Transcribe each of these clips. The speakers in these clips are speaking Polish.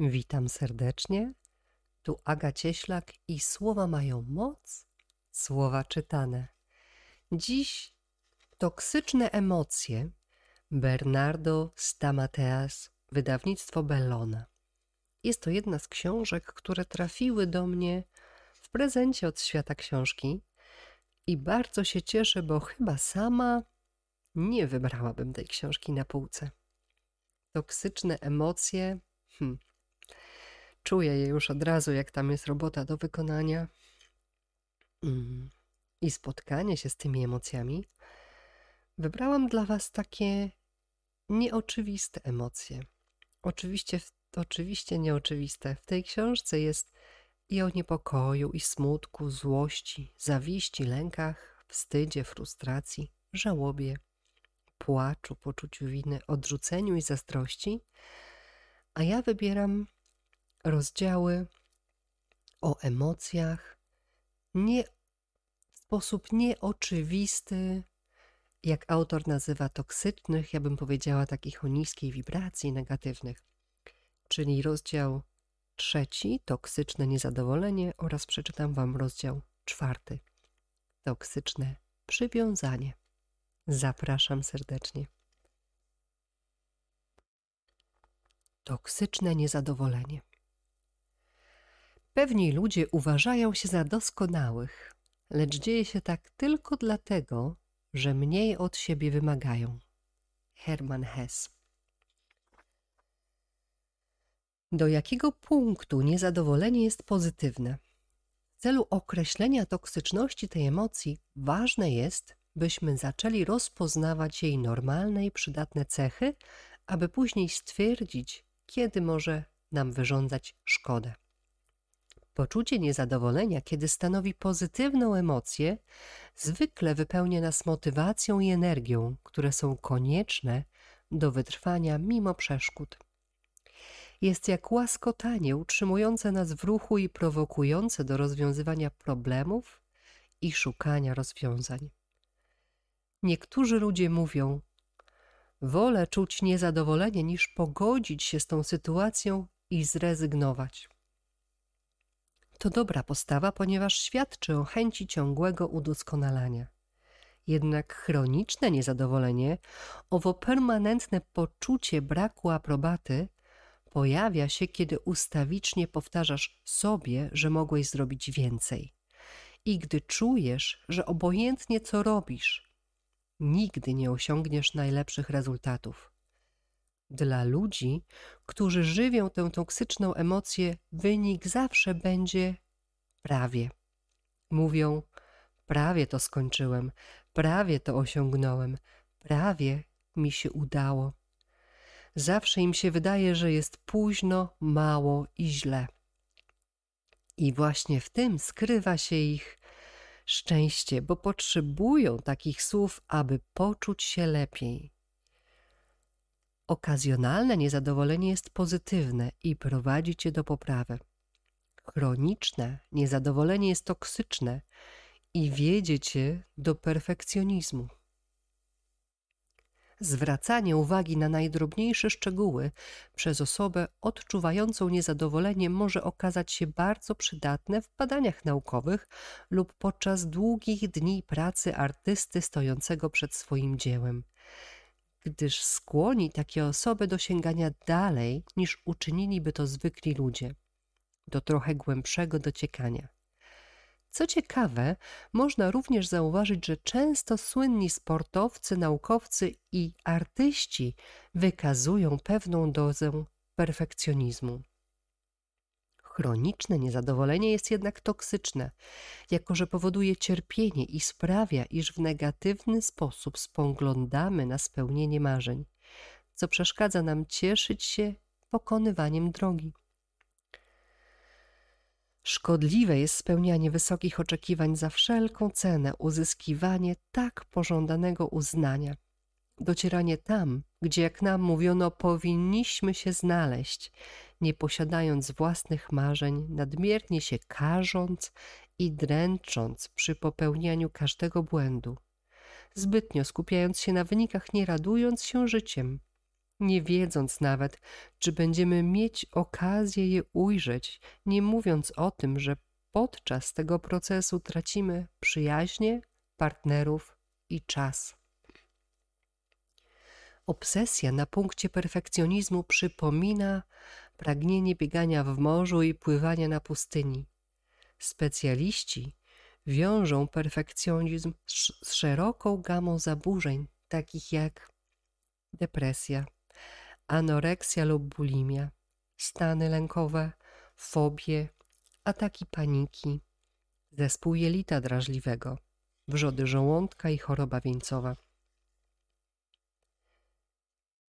Witam serdecznie. Tu Aga Cieślak i słowa mają moc, słowa czytane. Dziś toksyczne emocje Bernardo Stamateas, wydawnictwo Bellona. Jest to jedna z książek, które trafiły do mnie w prezencie od świata książki i bardzo się cieszę, bo chyba sama nie wybrałabym tej książki na półce. Toksyczne emocje. Hmm Czuję je już od razu, jak tam jest robota do wykonania. Mm. I spotkanie się z tymi emocjami. Wybrałam dla Was takie nieoczywiste emocje. Oczywiście, oczywiście nieoczywiste. W tej książce jest i o niepokoju, i smutku, złości, zawiści, lękach, wstydzie, frustracji, żałobie, płaczu, poczuciu winy, odrzuceniu i zazdrości. A ja wybieram rozdziały o emocjach, nie, w sposób nieoczywisty, jak autor nazywa toksycznych, ja bym powiedziała takich o niskiej wibracji negatywnych, czyli rozdział trzeci, toksyczne niezadowolenie oraz przeczytam Wam rozdział czwarty, toksyczne przywiązanie. Zapraszam serdecznie. Toksyczne niezadowolenie. Pewni ludzie uważają się za doskonałych, lecz dzieje się tak tylko dlatego, że mniej od siebie wymagają. Hermann Hess. Do jakiego punktu niezadowolenie jest pozytywne? W celu określenia toksyczności tej emocji ważne jest, byśmy zaczęli rozpoznawać jej normalne i przydatne cechy, aby później stwierdzić, kiedy może nam wyrządzać szkodę. Poczucie niezadowolenia, kiedy stanowi pozytywną emocję, zwykle wypełnia nas motywacją i energią, które są konieczne do wytrwania mimo przeszkód. Jest jak łaskotanie utrzymujące nas w ruchu i prowokujące do rozwiązywania problemów i szukania rozwiązań. Niektórzy ludzie mówią: Wolę czuć niezadowolenie niż pogodzić się z tą sytuacją i zrezygnować. To dobra postawa, ponieważ świadczy o chęci ciągłego udoskonalania. Jednak chroniczne niezadowolenie, owo permanentne poczucie braku aprobaty, pojawia się, kiedy ustawicznie powtarzasz sobie, że mogłeś zrobić więcej. I gdy czujesz, że obojętnie co robisz, nigdy nie osiągniesz najlepszych rezultatów. Dla ludzi, którzy żywią tę toksyczną emocję, wynik zawsze będzie prawie. Mówią: Prawie to skończyłem, prawie to osiągnąłem, prawie mi się udało. Zawsze im się wydaje, że jest późno, mało i źle. I właśnie w tym skrywa się ich szczęście, bo potrzebują takich słów, aby poczuć się lepiej. Okazjonalne niezadowolenie jest pozytywne i prowadzi cię do poprawy. Chroniczne niezadowolenie jest toksyczne i wiedzie cię do perfekcjonizmu. Zwracanie uwagi na najdrobniejsze szczegóły przez osobę odczuwającą niezadowolenie może okazać się bardzo przydatne w badaniach naukowych lub podczas długich dni pracy artysty stojącego przed swoim dziełem gdyż skłoni takie osoby do sięgania dalej niż uczyniliby to zwykli ludzie, do trochę głębszego dociekania. Co ciekawe, można również zauważyć, że często słynni sportowcy, naukowcy i artyści wykazują pewną dozę perfekcjonizmu. Chroniczne niezadowolenie jest jednak toksyczne, jako że powoduje cierpienie i sprawia, iż w negatywny sposób spoglądamy na spełnienie marzeń, co przeszkadza nam cieszyć się pokonywaniem drogi. Szkodliwe jest spełnianie wysokich oczekiwań za wszelką cenę, uzyskiwanie tak pożądanego uznania, docieranie tam, gdzie jak nam mówiono, powinniśmy się znaleźć, nie posiadając własnych marzeń, nadmiernie się karząc i dręcząc przy popełnianiu każdego błędu, zbytnio skupiając się na wynikach, nie radując się życiem, nie wiedząc nawet, czy będziemy mieć okazję je ujrzeć, nie mówiąc o tym, że podczas tego procesu tracimy przyjaźnie, partnerów i czas. Obsesja na punkcie perfekcjonizmu przypomina pragnienie biegania w morzu i pływania na pustyni. Specjaliści wiążą perfekcjonizm z szeroką gamą zaburzeń, takich jak depresja, anoreksja lub bulimia, stany lękowe, fobie, ataki paniki, zespół jelita drażliwego, wrzody żołądka i choroba wieńcowa.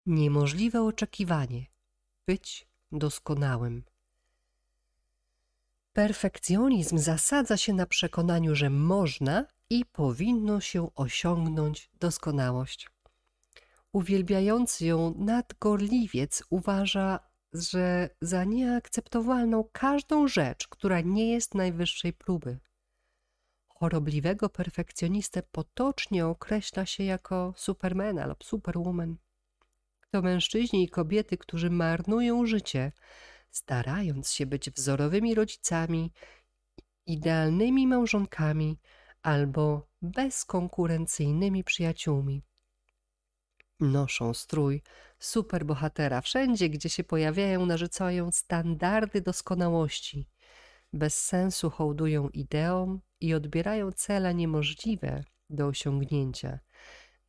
Niemożliwe oczekiwanie być doskonałym. Perfekcjonizm zasadza się na przekonaniu, że można i powinno się osiągnąć doskonałość. Uwielbiający ją nadgorliwiec uważa, że za nieakceptowalną każdą rzecz, która nie jest najwyższej próby. Chorobliwego perfekcjonistę potocznie określa się jako supermena lub superwoman to mężczyźni i kobiety, którzy marnują życie, starając się być wzorowymi rodzicami, idealnymi małżonkami albo bezkonkurencyjnymi przyjaciółmi. Noszą strój superbohatera wszędzie, gdzie się pojawiają, narzucają standardy doskonałości. Bez sensu hołdują ideom i odbierają cele niemożliwe do osiągnięcia,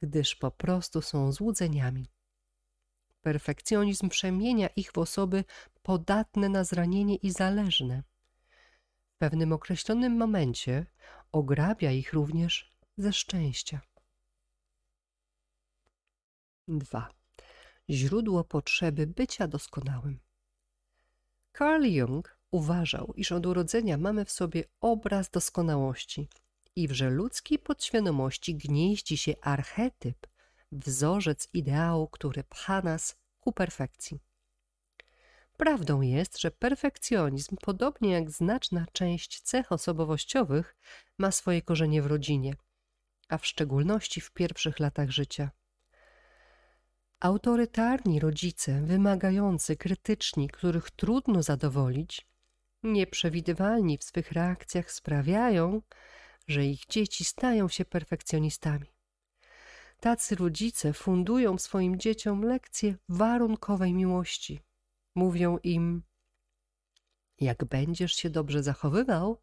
gdyż po prostu są złudzeniami. Perfekcjonizm przemienia ich w osoby podatne na zranienie i zależne. W pewnym określonym momencie ograbia ich również ze szczęścia. 2. Źródło potrzeby bycia doskonałym. Carl Jung uważał, iż od urodzenia mamy w sobie obraz doskonałości i w ludzkiej podświadomości gnieździ się archetyp wzorzec ideału, który pcha nas ku perfekcji. Prawdą jest, że perfekcjonizm, podobnie jak znaczna część cech osobowościowych, ma swoje korzenie w rodzinie, a w szczególności w pierwszych latach życia. Autorytarni rodzice, wymagający, krytyczni, których trudno zadowolić, nieprzewidywalni w swych reakcjach sprawiają, że ich dzieci stają się perfekcjonistami. Tacy rodzice fundują swoim dzieciom lekcje warunkowej miłości. Mówią im: Jak będziesz się dobrze zachowywał,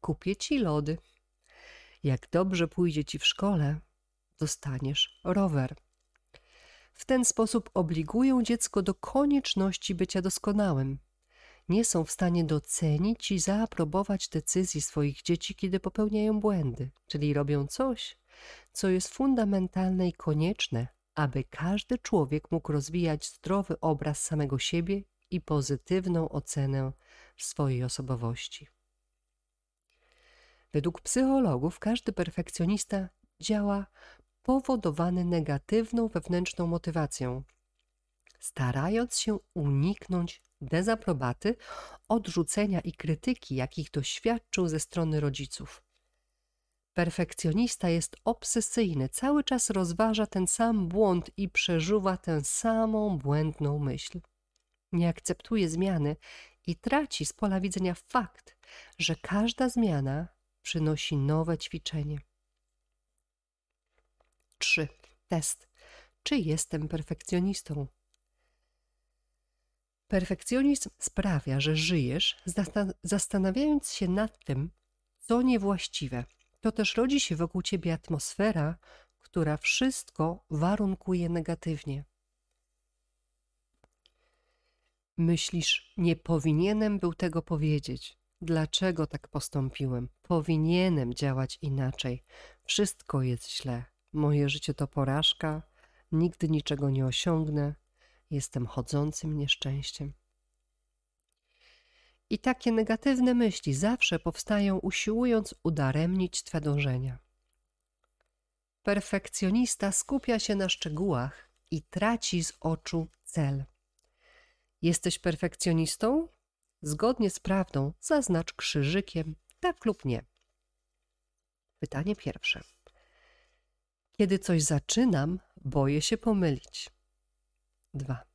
kupię ci lody. Jak dobrze pójdzie ci w szkole, dostaniesz rower. W ten sposób obligują dziecko do konieczności bycia doskonałym. Nie są w stanie docenić i zaaprobować decyzji swoich dzieci, kiedy popełniają błędy, czyli robią coś, co jest fundamentalne i konieczne, aby każdy człowiek mógł rozwijać zdrowy obraz samego siebie i pozytywną ocenę swojej osobowości. Według psychologów każdy perfekcjonista działa powodowany negatywną wewnętrzną motywacją, starając się uniknąć dezaprobaty, odrzucenia i krytyki, jakich doświadczył ze strony rodziców. Perfekcjonista jest obsesyjny, cały czas rozważa ten sam błąd i przeżuwa tę samą błędną myśl. Nie akceptuje zmiany i traci z pola widzenia fakt, że każda zmiana przynosi nowe ćwiczenie. 3. Test. Czy jestem perfekcjonistą? Perfekcjonizm sprawia, że żyjesz, zastan zastanawiając się nad tym, co niewłaściwe – to też rodzi się wokół ciebie atmosfera, która wszystko warunkuje negatywnie. Myślisz, nie powinienem był tego powiedzieć. Dlaczego tak postąpiłem? Powinienem działać inaczej. Wszystko jest źle. Moje życie to porażka. Nigdy niczego nie osiągnę. Jestem chodzącym nieszczęściem. I takie negatywne myśli zawsze powstają usiłując udaremnić Twe dążenia. Perfekcjonista skupia się na szczegółach i traci z oczu cel. Jesteś perfekcjonistą? Zgodnie z prawdą zaznacz krzyżykiem tak lub nie. Pytanie pierwsze. Kiedy coś zaczynam, boję się pomylić. 2.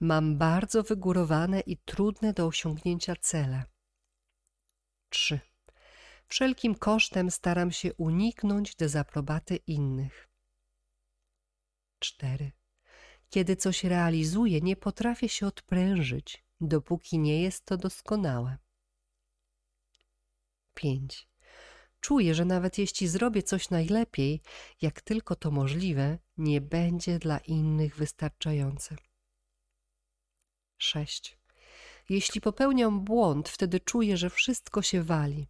Mam bardzo wygórowane i trudne do osiągnięcia cele. 3. Wszelkim kosztem staram się uniknąć dezaprobaty innych. 4. Kiedy coś realizuję, nie potrafię się odprężyć, dopóki nie jest to doskonałe. 5. Czuję, że nawet jeśli zrobię coś najlepiej, jak tylko to możliwe, nie będzie dla innych wystarczające. 6. Jeśli popełniam błąd, wtedy czuję, że wszystko się wali.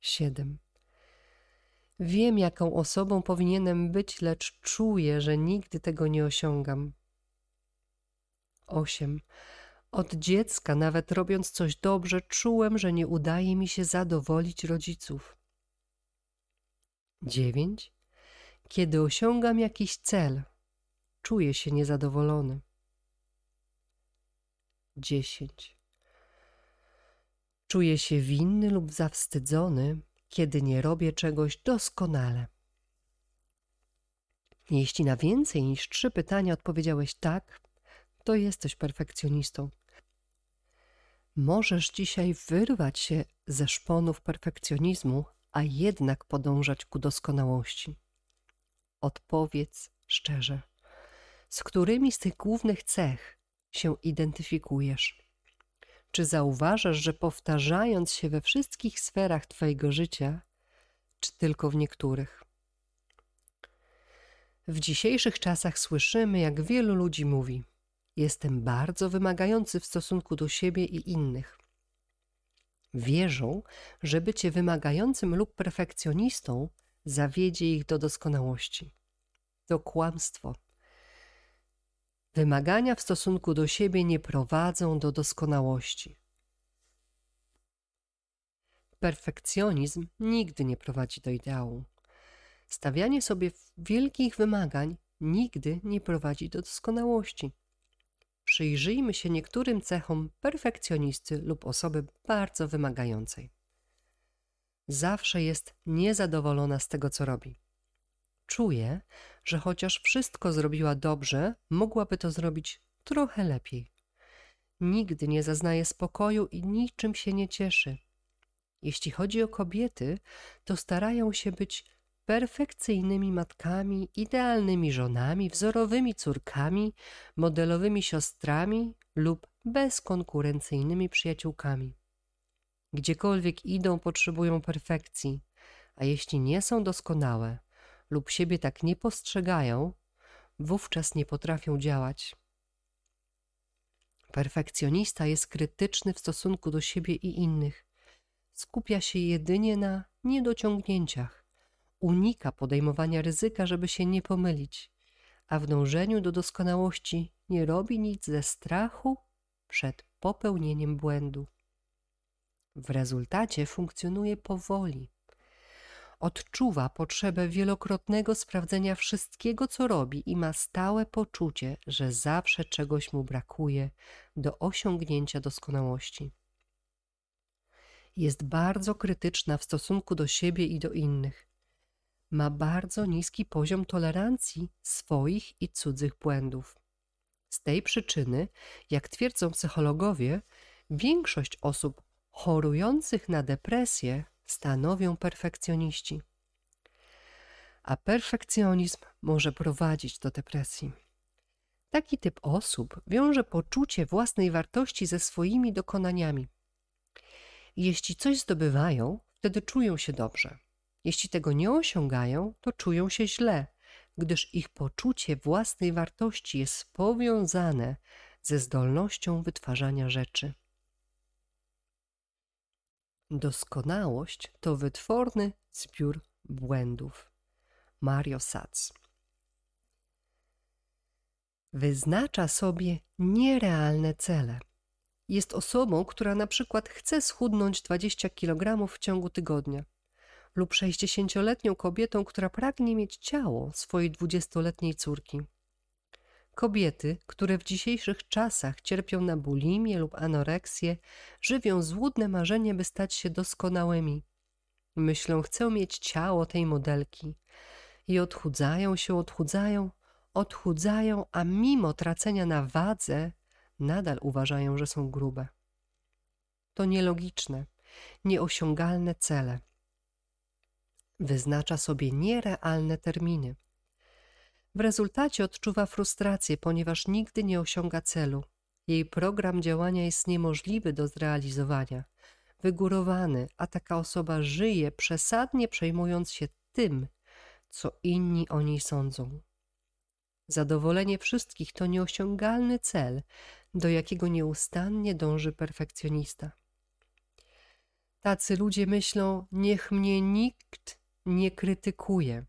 7. Wiem, jaką osobą powinienem być, lecz czuję, że nigdy tego nie osiągam. 8. Od dziecka, nawet robiąc coś dobrze, czułem, że nie udaje mi się zadowolić rodziców. 9. Kiedy osiągam jakiś cel, czuję się niezadowolony. 10. Czuję się winny lub zawstydzony, kiedy nie robię czegoś doskonale. Jeśli na więcej niż trzy pytania odpowiedziałeś tak, to jesteś perfekcjonistą. Możesz dzisiaj wyrwać się ze szponów perfekcjonizmu, a jednak podążać ku doskonałości. Odpowiedz szczerze. Z którymi z tych głównych cech się identyfikujesz? Czy zauważasz, że powtarzając się we wszystkich sferach Twojego życia, czy tylko w niektórych? W dzisiejszych czasach słyszymy, jak wielu ludzi mówi: Jestem bardzo wymagający w stosunku do siebie i innych. Wierzą, że bycie wymagającym lub perfekcjonistą zawiedzie ich do doskonałości. To kłamstwo. Wymagania w stosunku do siebie nie prowadzą do doskonałości. Perfekcjonizm nigdy nie prowadzi do ideału. Stawianie sobie wielkich wymagań nigdy nie prowadzi do doskonałości. Przyjrzyjmy się niektórym cechom perfekcjonisty lub osoby bardzo wymagającej. Zawsze jest niezadowolona z tego, co robi czuje, że chociaż wszystko zrobiła dobrze, mogłaby to zrobić trochę lepiej. Nigdy nie zaznaje spokoju i niczym się nie cieszy. Jeśli chodzi o kobiety, to starają się być perfekcyjnymi matkami, idealnymi żonami, wzorowymi córkami, modelowymi siostrami lub bezkonkurencyjnymi przyjaciółkami. Gdziekolwiek idą, potrzebują perfekcji, a jeśli nie są doskonałe, lub siebie tak nie postrzegają, wówczas nie potrafią działać. Perfekcjonista jest krytyczny w stosunku do siebie i innych. Skupia się jedynie na niedociągnięciach. Unika podejmowania ryzyka, żeby się nie pomylić, a w dążeniu do doskonałości nie robi nic ze strachu przed popełnieniem błędu. W rezultacie funkcjonuje powoli, Odczuwa potrzebę wielokrotnego sprawdzenia wszystkiego, co robi i ma stałe poczucie, że zawsze czegoś mu brakuje do osiągnięcia doskonałości. Jest bardzo krytyczna w stosunku do siebie i do innych. Ma bardzo niski poziom tolerancji swoich i cudzych błędów. Z tej przyczyny, jak twierdzą psychologowie, większość osób chorujących na depresję stanowią perfekcjoniści. A perfekcjonizm może prowadzić do depresji. Taki typ osób wiąże poczucie własnej wartości ze swoimi dokonaniami. Jeśli coś zdobywają, wtedy czują się dobrze. Jeśli tego nie osiągają, to czują się źle, gdyż ich poczucie własnej wartości jest powiązane ze zdolnością wytwarzania rzeczy. Doskonałość to wytworny zbiór błędów. Mario Satz wyznacza sobie nierealne cele. Jest osobą, która na przykład chce schudnąć 20 kg w ciągu tygodnia, lub 60-letnią kobietą, która pragnie mieć ciało swojej 20-letniej córki. Kobiety, które w dzisiejszych czasach cierpią na bulimię lub anoreksję, żywią złudne marzenie, by stać się doskonałymi. Myślą, chcę mieć ciało tej modelki. I odchudzają się, odchudzają, odchudzają, a mimo tracenia na wadze, nadal uważają, że są grube. To nielogiczne, nieosiągalne cele. Wyznacza sobie nierealne terminy w rezultacie odczuwa frustrację, ponieważ nigdy nie osiąga celu. Jej program działania jest niemożliwy do zrealizowania. Wygórowany, a taka osoba żyje przesadnie przejmując się tym, co inni o niej sądzą. Zadowolenie wszystkich to nieosiągalny cel, do jakiego nieustannie dąży perfekcjonista. Tacy ludzie myślą: Niech mnie nikt nie krytykuje,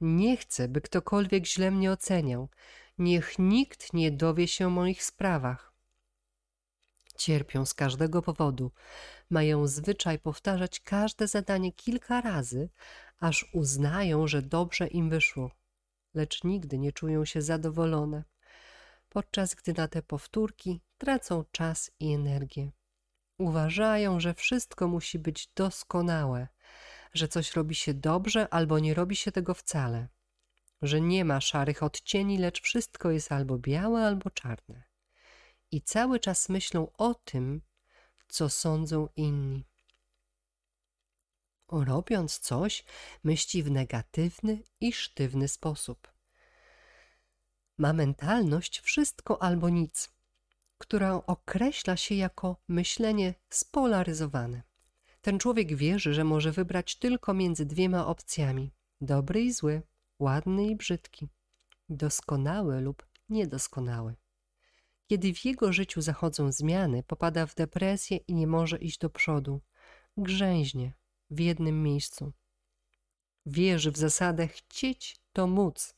nie chcę, by ktokolwiek źle mnie oceniał. Niech nikt nie dowie się o moich sprawach. Cierpią z każdego powodu. Mają zwyczaj powtarzać każde zadanie kilka razy, aż uznają, że dobrze im wyszło, lecz nigdy nie czują się zadowolone, podczas gdy na te powtórki tracą czas i energię. Uważają, że wszystko musi być doskonałe – że coś robi się dobrze albo nie robi się tego wcale, że nie ma szarych odcieni, lecz wszystko jest albo białe, albo czarne. I cały czas myślą o tym, co sądzą inni. Robiąc coś, myśli w negatywny i sztywny sposób. Ma mentalność wszystko albo nic, która określa się jako myślenie spolaryzowane. Ten człowiek wierzy, że może wybrać tylko między dwiema opcjami: dobry i zły, ładny i brzydki, doskonały lub niedoskonały. Kiedy w jego życiu zachodzą zmiany, popada w depresję i nie może iść do przodu. Grzęźnie w jednym miejscu. Wierzy w zasadę chcieć to móc.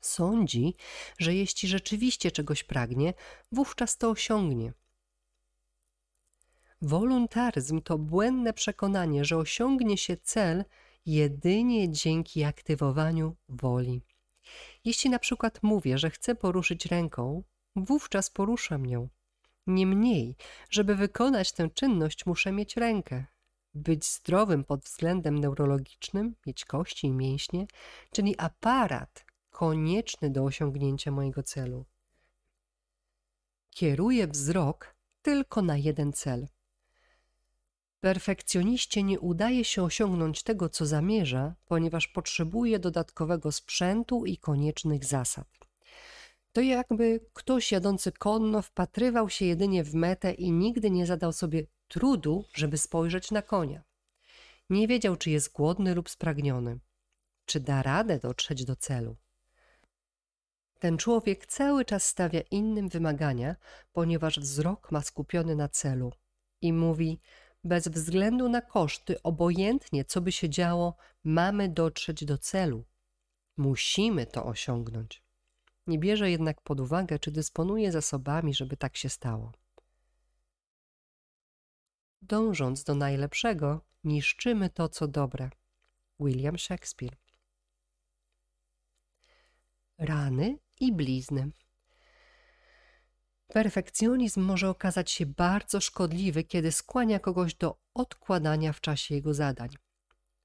Sądzi, że jeśli rzeczywiście czegoś pragnie, wówczas to osiągnie Woluntaryzm to błędne przekonanie, że osiągnie się cel jedynie dzięki aktywowaniu woli. Jeśli na przykład mówię, że chcę poruszyć ręką, wówczas poruszam nią. Niemniej, żeby wykonać tę czynność, muszę mieć rękę, być zdrowym pod względem neurologicznym, mieć kości i mięśnie, czyli aparat konieczny do osiągnięcia mojego celu. Kieruję wzrok tylko na jeden cel. Perfekcjoniście nie udaje się osiągnąć tego, co zamierza, ponieważ potrzebuje dodatkowego sprzętu i koniecznych zasad. To jakby ktoś jadący konno wpatrywał się jedynie w metę i nigdy nie zadał sobie trudu, żeby spojrzeć na konia. Nie wiedział, czy jest głodny lub spragniony, czy da radę dotrzeć do celu. Ten człowiek cały czas stawia innym wymagania, ponieważ wzrok ma skupiony na celu i mówi: bez względu na koszty, obojętnie co by się działo, mamy dotrzeć do celu. Musimy to osiągnąć. Nie bierze jednak pod uwagę, czy dysponuje zasobami, żeby tak się stało. Dążąc do najlepszego, niszczymy to, co dobre. William Shakespeare. Rany i blizny. Perfekcjonizm może okazać się bardzo szkodliwy, kiedy skłania kogoś do odkładania w czasie jego zadań.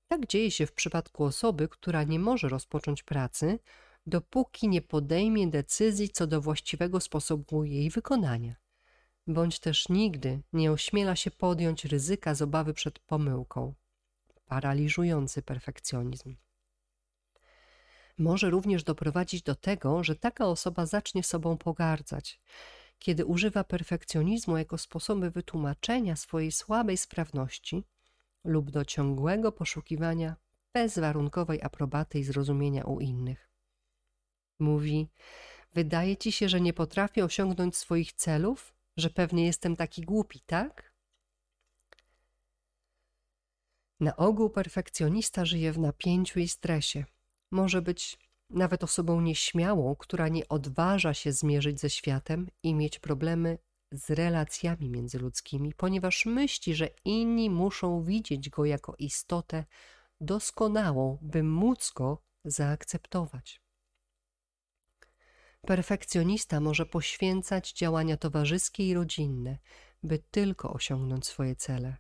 Tak dzieje się w przypadku osoby, która nie może rozpocząć pracy, dopóki nie podejmie decyzji co do właściwego sposobu jej wykonania, bądź też nigdy nie ośmiela się podjąć ryzyka z obawy przed pomyłką. Paraliżujący perfekcjonizm. Może również doprowadzić do tego, że taka osoba zacznie sobą pogardzać kiedy używa perfekcjonizmu jako sposobu wytłumaczenia swojej słabej sprawności lub do ciągłego poszukiwania bezwarunkowej aprobaty i zrozumienia u innych. Mówi: Wydaje ci się, że nie potrafię osiągnąć swoich celów, że pewnie jestem taki głupi, tak? Na ogół perfekcjonista żyje w napięciu i stresie. Może być nawet osobą nieśmiałą, która nie odważa się zmierzyć ze światem i mieć problemy z relacjami międzyludzkimi, ponieważ myśli, że inni muszą widzieć go jako istotę doskonałą, by móc go zaakceptować. Perfekcjonista może poświęcać działania towarzyskie i rodzinne, by tylko osiągnąć swoje cele.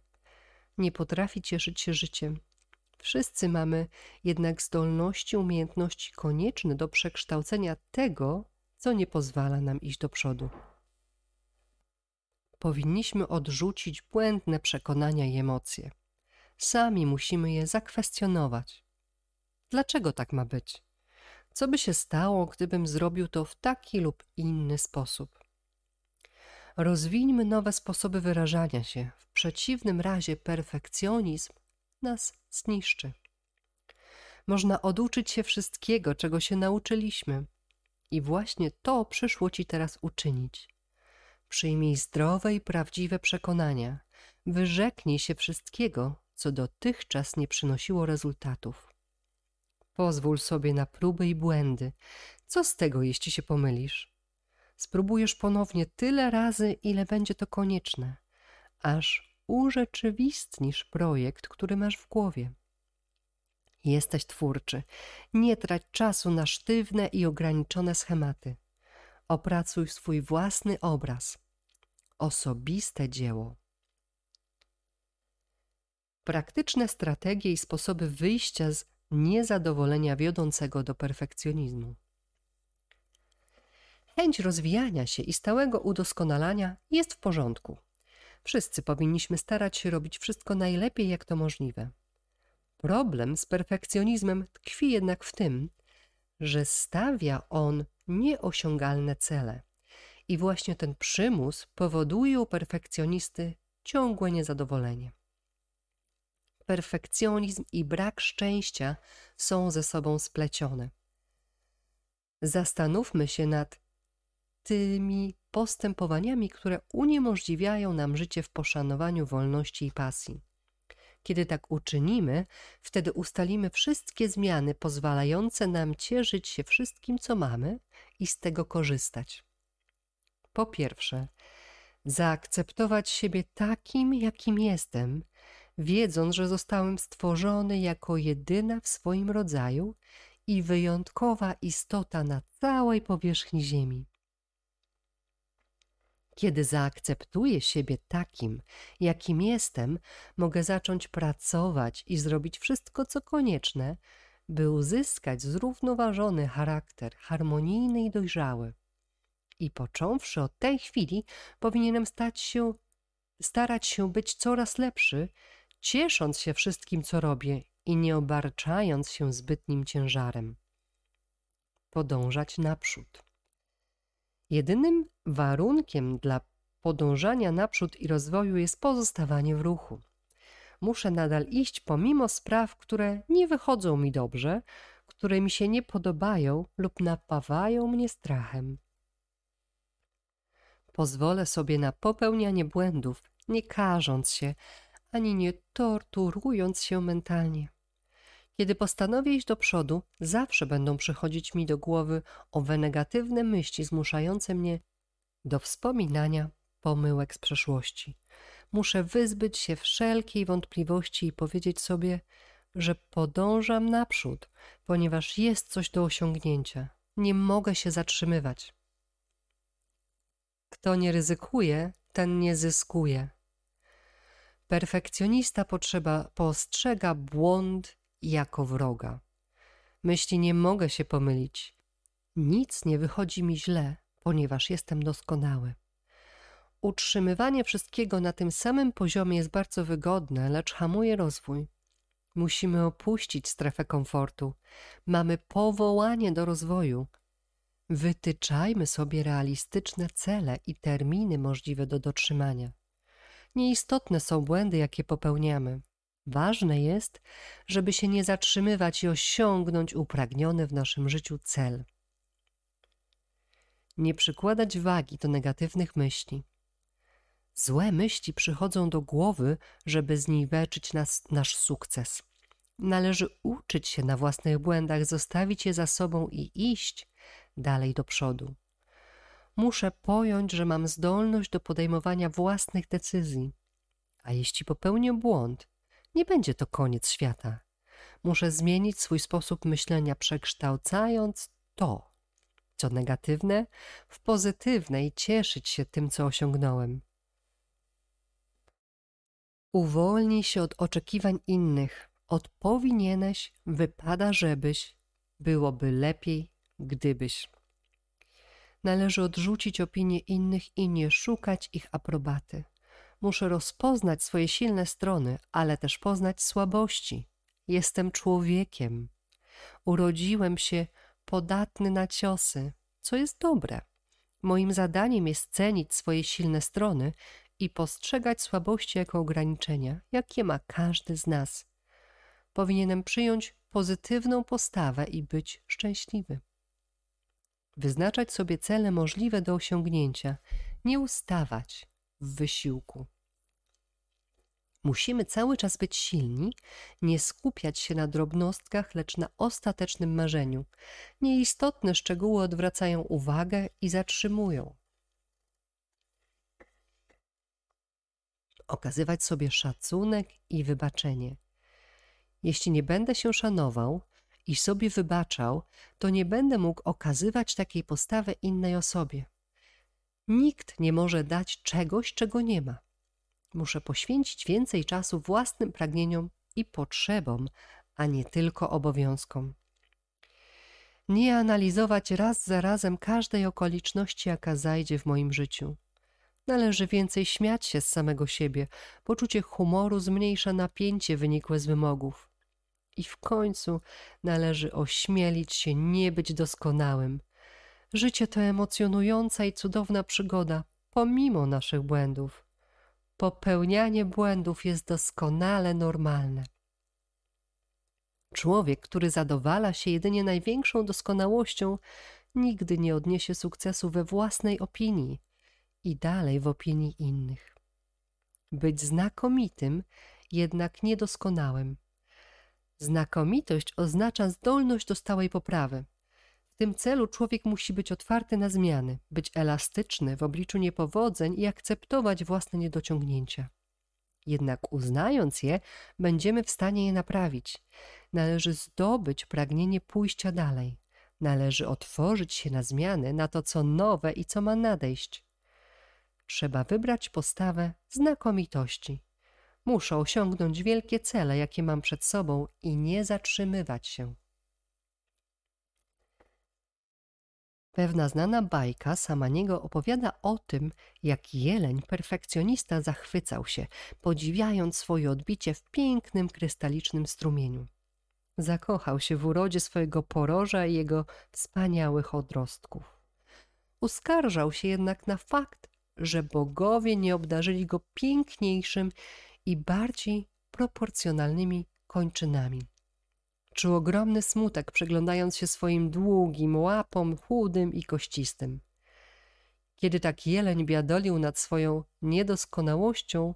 Nie potrafi cieszyć się życiem, Wszyscy mamy jednak zdolności, umiejętności konieczne do przekształcenia tego, co nie pozwala nam iść do przodu. Powinniśmy odrzucić błędne przekonania i emocje. Sami musimy je zakwestionować. Dlaczego tak ma być? Co by się stało, gdybym zrobił to w taki lub inny sposób? Rozwijmy nowe sposoby wyrażania się. W przeciwnym razie perfekcjonizm nas zniszczy. Można oduczyć się wszystkiego, czego się nauczyliśmy. I właśnie to przyszło ci teraz uczynić. Przyjmij zdrowe i prawdziwe przekonania. Wyrzeknij się wszystkiego, co dotychczas nie przynosiło rezultatów. Pozwól sobie na próby i błędy. Co z tego, jeśli się pomylisz? Spróbujesz ponownie tyle razy, ile będzie to konieczne, aż urzeczywistnisz projekt, który masz w głowie. Jesteś twórczy. Nie trać czasu na sztywne i ograniczone schematy. Opracuj swój własny obraz. Osobiste dzieło. Praktyczne strategie i sposoby wyjścia z niezadowolenia wiodącego do perfekcjonizmu. Chęć rozwijania się i stałego udoskonalania jest w porządku. Wszyscy powinniśmy starać się robić wszystko najlepiej, jak to możliwe. Problem z perfekcjonizmem tkwi jednak w tym, że stawia on nieosiągalne cele. I właśnie ten przymus powoduje u perfekcjonisty ciągłe niezadowolenie. Perfekcjonizm i brak szczęścia są ze sobą splecione. Zastanówmy się nad tymi postępowaniami, które uniemożliwiają nam życie w poszanowaniu wolności i pasji. Kiedy tak uczynimy, wtedy ustalimy wszystkie zmiany pozwalające nam cieszyć się wszystkim, co mamy i z tego korzystać. Po pierwsze, zaakceptować siebie takim, jakim jestem, wiedząc, że zostałem stworzony jako jedyna w swoim rodzaju i wyjątkowa istota na całej powierzchni Ziemi. Kiedy zaakceptuję siebie takim, jakim jestem, mogę zacząć pracować i zrobić wszystko, co konieczne, by uzyskać zrównoważony charakter, harmonijny i dojrzały. I począwszy od tej chwili, powinienem stać się, starać się być coraz lepszy, ciesząc się wszystkim, co robię i nie obarczając się zbytnim ciężarem. Podążać naprzód. Jedynym warunkiem dla podążania naprzód i rozwoju jest pozostawanie w ruchu. Muszę nadal iść pomimo spraw, które nie wychodzą mi dobrze, które mi się nie podobają lub napawają mnie strachem. Pozwolę sobie na popełnianie błędów, nie karząc się, ani nie torturując się mentalnie. Kiedy postanowię iść do przodu, zawsze będą przychodzić mi do głowy owe negatywne myśli zmuszające mnie do wspominania pomyłek z przeszłości. Muszę wyzbyć się wszelkiej wątpliwości i powiedzieć sobie, że podążam naprzód, ponieważ jest coś do osiągnięcia. Nie mogę się zatrzymywać. Kto nie ryzykuje, ten nie zyskuje. Perfekcjonista potrzeba, postrzega błąd jako wroga. Myśli nie mogę się pomylić. Nic nie wychodzi mi źle, ponieważ jestem doskonały. Utrzymywanie wszystkiego na tym samym poziomie jest bardzo wygodne, lecz hamuje rozwój. Musimy opuścić strefę komfortu. Mamy powołanie do rozwoju. Wytyczajmy sobie realistyczne cele i terminy możliwe do dotrzymania. Nieistotne są błędy, jakie popełniamy. Ważne jest, żeby się nie zatrzymywać i osiągnąć upragniony w naszym życiu cel. Nie przykładać wagi do negatywnych myśli. Złe myśli przychodzą do głowy, żeby zniweczyć nas, nasz sukces. Należy uczyć się na własnych błędach, zostawić je za sobą i iść dalej do przodu. Muszę pojąć, że mam zdolność do podejmowania własnych decyzji. A jeśli popełnię błąd, nie będzie to koniec świata. Muszę zmienić swój sposób myślenia, przekształcając to, co negatywne, w pozytywne i cieszyć się tym, co osiągnąłem. Uwolnij się od oczekiwań innych, od powinieneś, wypada żebyś, byłoby lepiej, gdybyś. Należy odrzucić opinie innych i nie szukać ich aprobaty. Muszę rozpoznać swoje silne strony, ale też poznać słabości. Jestem człowiekiem. Urodziłem się podatny na ciosy, co jest dobre. Moim zadaniem jest cenić swoje silne strony i postrzegać słabości jako ograniczenia, jakie ma każdy z nas. Powinienem przyjąć pozytywną postawę i być szczęśliwy. Wyznaczać sobie cele możliwe do osiągnięcia, nie ustawać, w wysiłku. Musimy cały czas być silni, nie skupiać się na drobnostkach, lecz na ostatecznym marzeniu. Nieistotne szczegóły odwracają uwagę i zatrzymują. Okazywać sobie szacunek i wybaczenie. Jeśli nie będę się szanował i sobie wybaczał, to nie będę mógł okazywać takiej postawy innej osobie. Nikt nie może dać czegoś, czego nie ma. Muszę poświęcić więcej czasu własnym pragnieniom i potrzebom, a nie tylko obowiązkom. Nie analizować raz za razem każdej okoliczności, jaka zajdzie w moim życiu. Należy więcej śmiać się z samego siebie. Poczucie humoru zmniejsza napięcie wynikłe z wymogów. I w końcu należy ośmielić się nie być doskonałym. Życie to emocjonująca i cudowna przygoda, pomimo naszych błędów. Popełnianie błędów jest doskonale normalne. Człowiek, który zadowala się jedynie największą doskonałością, nigdy nie odniesie sukcesu we własnej opinii i dalej w opinii innych. Być znakomitym, jednak niedoskonałym. Znakomitość oznacza zdolność do stałej poprawy, tym celu człowiek musi być otwarty na zmiany, być elastyczny w obliczu niepowodzeń i akceptować własne niedociągnięcia. Jednak uznając je, będziemy w stanie je naprawić. Należy zdobyć pragnienie pójścia dalej. Należy otworzyć się na zmiany, na to, co nowe i co ma nadejść. Trzeba wybrać postawę znakomitości. Muszę osiągnąć wielkie cele, jakie mam przed sobą i nie zatrzymywać się. Pewna znana bajka Samaniego opowiada o tym, jak jeleń perfekcjonista zachwycał się, podziwiając swoje odbicie w pięknym krystalicznym strumieniu. Zakochał się w urodzie swojego poroża i jego wspaniałych odrostków. Uskarżał się jednak na fakt, że bogowie nie obdarzyli go piękniejszym i bardziej proporcjonalnymi kończynami. Czuł ogromny smutek, przyglądając się swoim długim łapom, chudym i kościstym. Kiedy tak jeleń biadolił nad swoją niedoskonałością,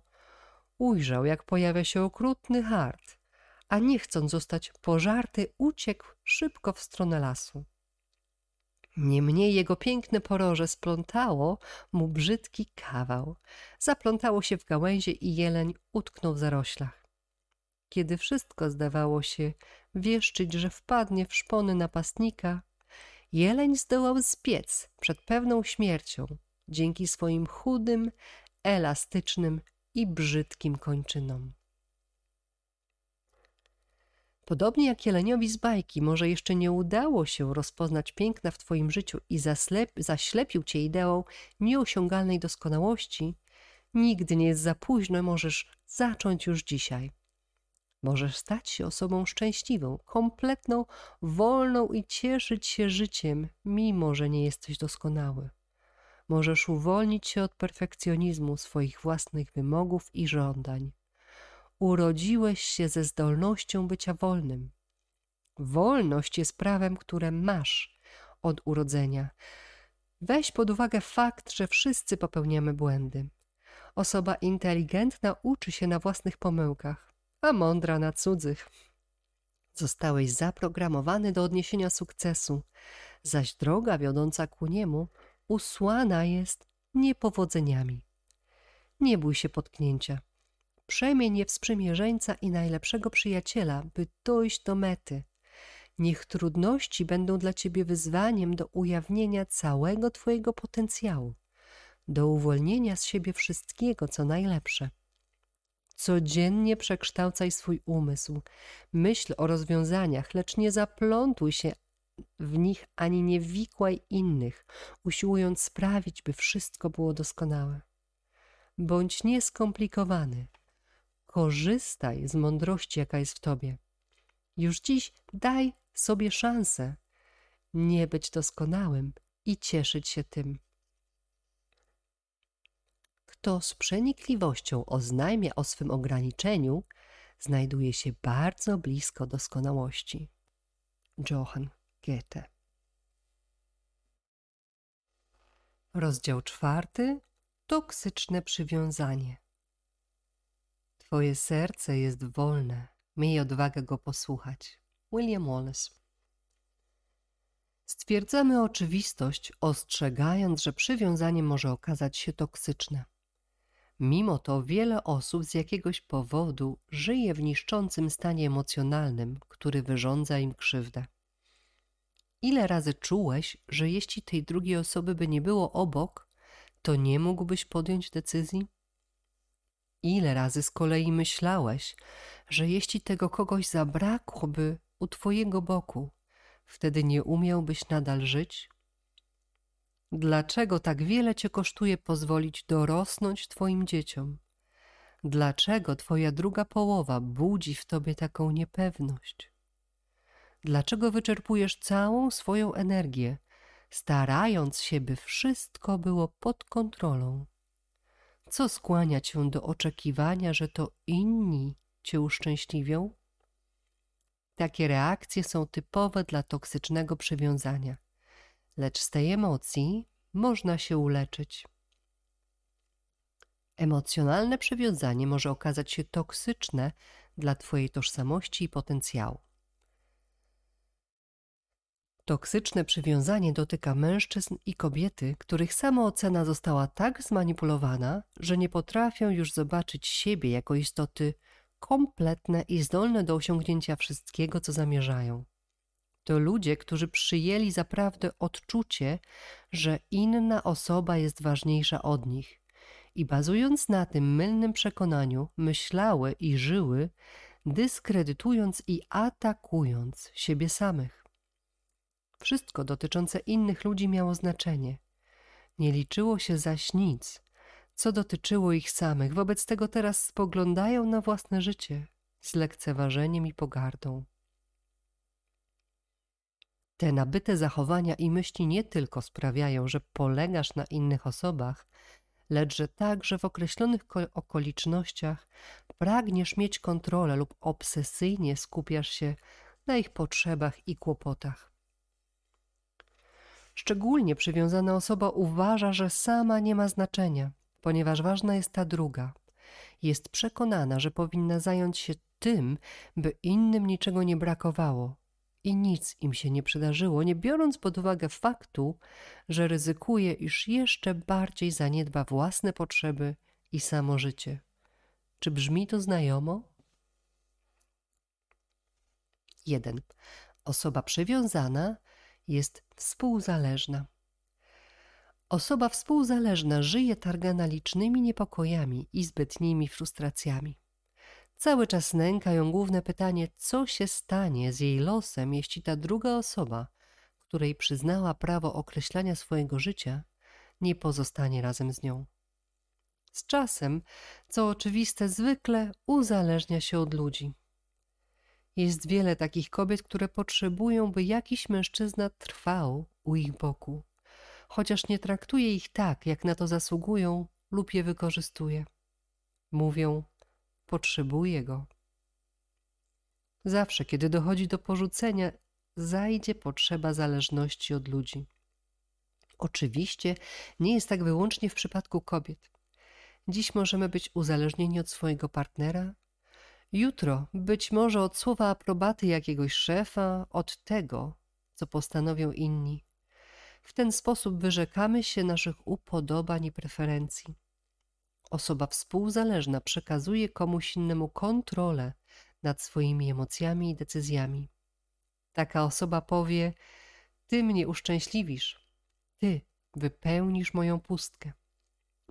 ujrzał, jak pojawia się okrutny hart, a nie chcąc zostać pożarty, uciekł szybko w stronę lasu. Niemniej jego piękne poroże splątało mu brzydki kawał. Zaplątało się w gałęzie i jeleń utknął w zaroślach. Kiedy wszystko zdawało się wieszczyć, że wpadnie w szpony napastnika, jeleń zdołał zbiec przed pewną śmiercią dzięki swoim chudym, elastycznym i brzydkim kończynom. Podobnie jak jeleniowi z bajki, może jeszcze nie udało się rozpoznać piękna w Twoim życiu i zaslep, zaślepił Cię ideą nieosiągalnej doskonałości, nigdy nie jest za późno, możesz zacząć już dzisiaj. Możesz stać się osobą szczęśliwą, kompletną, wolną i cieszyć się życiem, mimo że nie jesteś doskonały. Możesz uwolnić się od perfekcjonizmu swoich własnych wymogów i żądań. Urodziłeś się ze zdolnością bycia wolnym. Wolność jest prawem, które masz od urodzenia. Weź pod uwagę fakt, że wszyscy popełniamy błędy. Osoba inteligentna uczy się na własnych pomyłkach a mądra na cudzych. Zostałeś zaprogramowany do odniesienia sukcesu, zaś droga wiodąca ku niemu usłana jest niepowodzeniami. Nie bój się potknięcia. Przemień je w sprzymierzeńca i najlepszego przyjaciela, by dojść do mety. Niech trudności będą dla ciebie wyzwaniem do ujawnienia całego twojego potencjału, do uwolnienia z siebie wszystkiego, co najlepsze. Codziennie przekształcaj swój umysł. Myśl o rozwiązaniach, lecz nie zaplątuj się w nich ani nie wikłaj innych, usiłując sprawić, by wszystko było doskonałe. Bądź nieskomplikowany. Korzystaj z mądrości, jaka jest w tobie. Już dziś daj sobie szansę nie być doskonałym i cieszyć się tym kto z przenikliwością oznajmia o swym ograniczeniu, znajduje się bardzo blisko doskonałości. Johann Goethe. Rozdział czwarty Toksyczne przywiązanie. Twoje serce jest wolne, miej odwagę go posłuchać. William Wallace. Stwierdzamy oczywistość, ostrzegając, że przywiązanie może okazać się toksyczne. Mimo to wiele osób z jakiegoś powodu żyje w niszczącym stanie emocjonalnym, który wyrządza im krzywdę. Ile razy czułeś, że jeśli tej drugiej osoby by nie było obok, to nie mógłbyś podjąć decyzji? Ile razy z kolei myślałeś, że jeśli tego kogoś zabrakłoby u Twojego boku, wtedy nie umiałbyś nadal żyć? Dlaczego tak wiele cię kosztuje pozwolić dorosnąć twoim dzieciom? Dlaczego twoja druga połowa budzi w tobie taką niepewność? Dlaczego wyczerpujesz całą swoją energię, starając się, by wszystko było pod kontrolą? Co skłania cię do oczekiwania, że to inni cię uszczęśliwią? Takie reakcje są typowe dla toksycznego przywiązania lecz z tej emocji można się uleczyć. Emocjonalne przywiązanie może okazać się toksyczne dla Twojej tożsamości i potencjału. Toksyczne przywiązanie dotyka mężczyzn i kobiety, których samoocena została tak zmanipulowana, że nie potrafią już zobaczyć siebie jako istoty kompletne i zdolne do osiągnięcia wszystkiego, co zamierzają. To ludzie, którzy przyjęli zaprawdę odczucie, że inna osoba jest ważniejsza od nich i bazując na tym mylnym przekonaniu, myślały i żyły, dyskredytując i atakując siebie samych. Wszystko dotyczące innych ludzi miało znaczenie. Nie liczyło się zaś nic, co dotyczyło ich samych. Wobec tego teraz spoglądają na własne życie z lekceważeniem i pogardą. Te nabyte zachowania i myśli nie tylko sprawiają, że polegasz na innych osobach, lecz że także w określonych okolicznościach pragniesz mieć kontrolę lub obsesyjnie skupiasz się na ich potrzebach i kłopotach. Szczególnie przywiązana osoba uważa, że sama nie ma znaczenia, ponieważ ważna jest ta druga. Jest przekonana, że powinna zająć się tym, by innym niczego nie brakowało, i nic im się nie przydarzyło, nie biorąc pod uwagę faktu, że ryzykuje, iż jeszcze bardziej zaniedba własne potrzeby i samo życie. Czy brzmi to znajomo? 1. Osoba przywiązana jest współzależna. Osoba współzależna żyje targana licznymi niepokojami i zbytnimi frustracjami. Cały czas nęka ją główne pytanie, co się stanie z jej losem, jeśli ta druga osoba, której przyznała prawo określania swojego życia, nie pozostanie razem z nią. Z czasem, co oczywiste, zwykle uzależnia się od ludzi. Jest wiele takich kobiet, które potrzebują, by jakiś mężczyzna trwał u ich boku, chociaż nie traktuje ich tak, jak na to zasługują lub je wykorzystuje. Mówią, potrzebuje go. Zawsze, kiedy dochodzi do porzucenia, zajdzie potrzeba zależności od ludzi. Oczywiście nie jest tak wyłącznie w przypadku kobiet. Dziś możemy być uzależnieni od swojego partnera, jutro być może od słowa aprobaty jakiegoś szefa, od tego, co postanowią inni. W ten sposób wyrzekamy się naszych upodobań i preferencji. Osoba współzależna przekazuje komuś innemu kontrolę nad swoimi emocjami i decyzjami. Taka osoba powie: Ty mnie uszczęśliwisz, ty wypełnisz moją pustkę.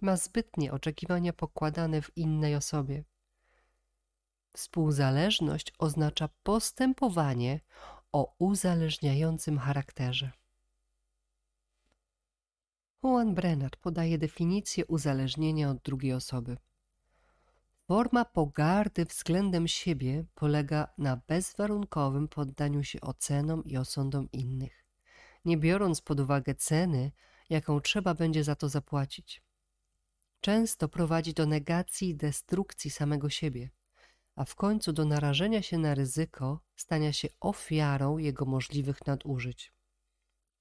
Ma zbytnie oczekiwania pokładane w innej osobie. Współzależność oznacza postępowanie o uzależniającym charakterze. Owen Brenner podaje definicję uzależnienia od drugiej osoby. Forma pogardy względem siebie polega na bezwarunkowym poddaniu się ocenom i osądom innych, nie biorąc pod uwagę ceny, jaką trzeba będzie za to zapłacić. Często prowadzi do negacji i destrukcji samego siebie, a w końcu do narażenia się na ryzyko stania się ofiarą jego możliwych nadużyć.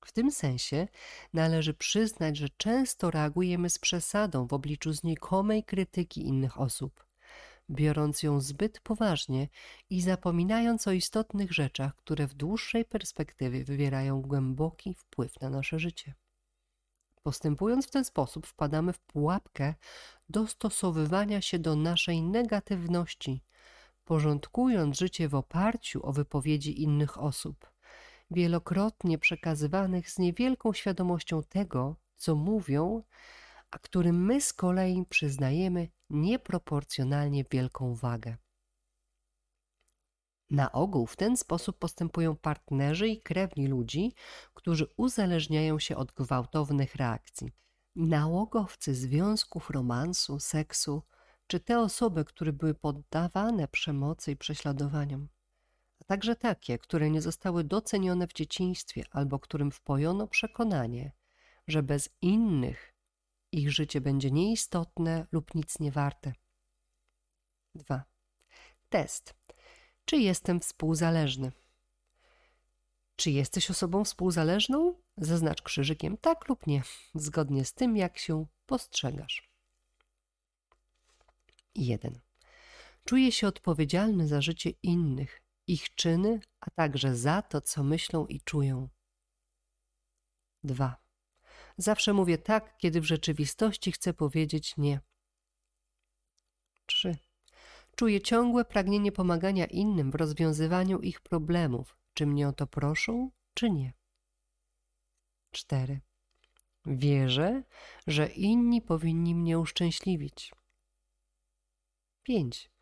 W tym sensie należy przyznać, że często reagujemy z przesadą w obliczu znikomej krytyki innych osób, biorąc ją zbyt poważnie i zapominając o istotnych rzeczach, które w dłuższej perspektywie wywierają głęboki wpływ na nasze życie. Postępując w ten sposób, wpadamy w pułapkę dostosowywania się do naszej negatywności, porządkując życie w oparciu o wypowiedzi innych osób wielokrotnie przekazywanych z niewielką świadomością tego, co mówią, a którym my z kolei przyznajemy nieproporcjonalnie wielką wagę. Na ogół w ten sposób postępują partnerzy i krewni ludzi, którzy uzależniają się od gwałtownych reakcji. Nałogowcy związków romansu, seksu, czy te osoby, które były poddawane przemocy i prześladowaniom także takie, które nie zostały docenione w dzieciństwie albo którym wpojono przekonanie, że bez innych ich życie będzie nieistotne lub nic nie warte. 2. Test. Czy jestem współzależny? Czy jesteś osobą współzależną? Zaznacz krzyżykiem tak lub nie, zgodnie z tym, jak się postrzegasz. 1. Czuję się odpowiedzialny za życie innych ich czyny, a także za to, co myślą i czują. 2. Zawsze mówię tak, kiedy w rzeczywistości chcę powiedzieć nie. 3. Czuję ciągłe pragnienie pomagania innym w rozwiązywaniu ich problemów, czy mnie o to proszą, czy nie. 4. Wierzę, że inni powinni mnie uszczęśliwić. 5.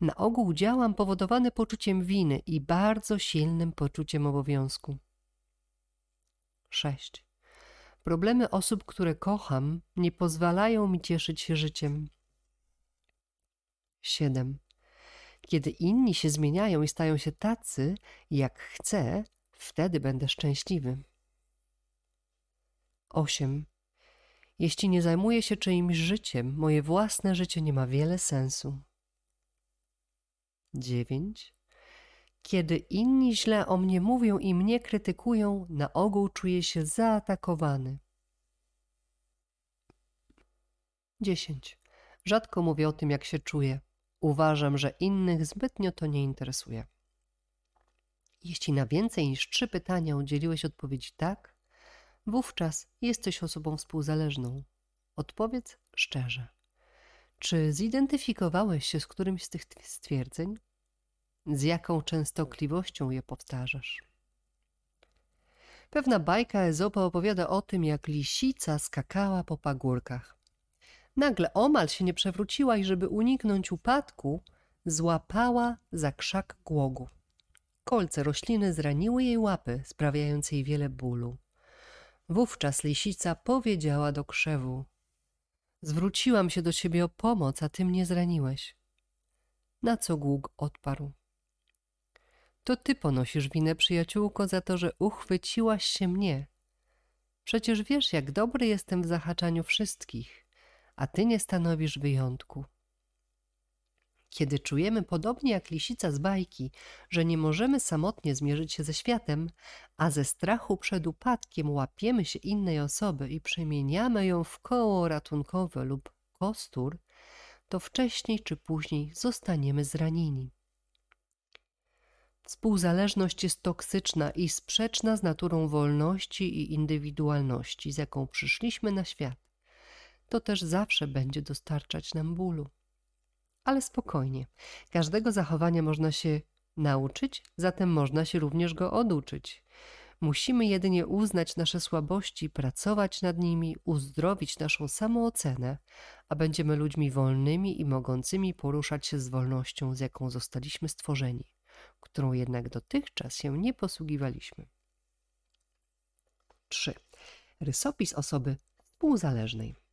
Na ogół działam powodowany poczuciem winy i bardzo silnym poczuciem obowiązku. 6. Problemy osób, które kocham, nie pozwalają mi cieszyć się życiem. 7. Kiedy inni się zmieniają i stają się tacy, jak chcę, wtedy będę szczęśliwy. 8. Jeśli nie zajmuję się czyimś życiem, moje własne życie nie ma wiele sensu. 9. Kiedy inni źle o mnie mówią i mnie krytykują, na ogół czuję się zaatakowany. 10. Rzadko mówię o tym, jak się czuję. Uważam, że innych zbytnio to nie interesuje. Jeśli na więcej niż trzy pytania udzieliłeś odpowiedzi tak, wówczas jesteś osobą współzależną. Odpowiedz szczerze. Czy zidentyfikowałeś się z którymś z tych stwierdzeń? Z jaką częstotliwością je powtarzasz? Pewna bajka Ezopa opowiada o tym, jak lisica skakała po pagórkach. Nagle omal się nie przewróciła i żeby uniknąć upadku, złapała za krzak głogu. Kolce rośliny zraniły jej łapy, sprawiając jej wiele bólu. Wówczas lisica powiedziała do krzewu Zwróciłam się do ciebie o pomoc, a ty mnie zraniłeś. Na co Głóg odparł. To ty ponosisz winę, przyjaciółko, za to, że uchwyciłaś się mnie. Przecież wiesz, jak dobry jestem w zahaczaniu wszystkich, a ty nie stanowisz wyjątku. Kiedy czujemy podobnie jak lisica z bajki, że nie możemy samotnie zmierzyć się ze światem, a ze strachu przed upadkiem łapiemy się innej osoby i przemieniamy ją w koło ratunkowe lub kostur, to wcześniej czy później zostaniemy zranieni. Współzależność jest toksyczna i sprzeczna z naturą wolności i indywidualności, z jaką przyszliśmy na świat. To też zawsze będzie dostarczać nam bólu ale spokojnie. Każdego zachowania można się nauczyć, zatem można się również go oduczyć. Musimy jedynie uznać nasze słabości, pracować nad nimi, uzdrowić naszą samoocenę, a będziemy ludźmi wolnymi i mogącymi poruszać się z wolnością, z jaką zostaliśmy stworzeni, którą jednak dotychczas się nie posługiwaliśmy. 3. Rysopis osoby współzależnej.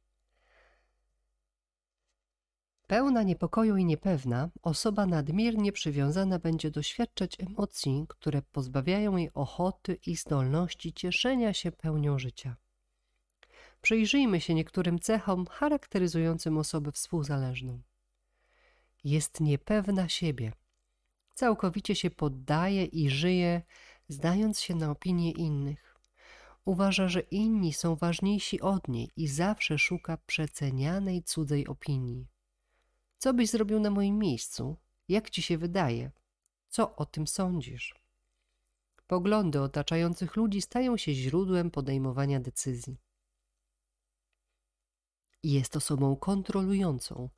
Pełna niepokoju i niepewna, osoba nadmiernie przywiązana będzie doświadczać emocji, które pozbawiają jej ochoty i zdolności cieszenia się pełnią życia. Przyjrzyjmy się niektórym cechom charakteryzującym osobę współzależną. Jest niepewna siebie. Całkowicie się poddaje i żyje, zdając się na opinie innych. Uważa, że inni są ważniejsi od niej i zawsze szuka przecenianej cudzej opinii. Co byś zrobił na moim miejscu? Jak ci się wydaje? Co o tym sądzisz? Poglądy otaczających ludzi stają się źródłem podejmowania decyzji. Jest osobą kontrolującą.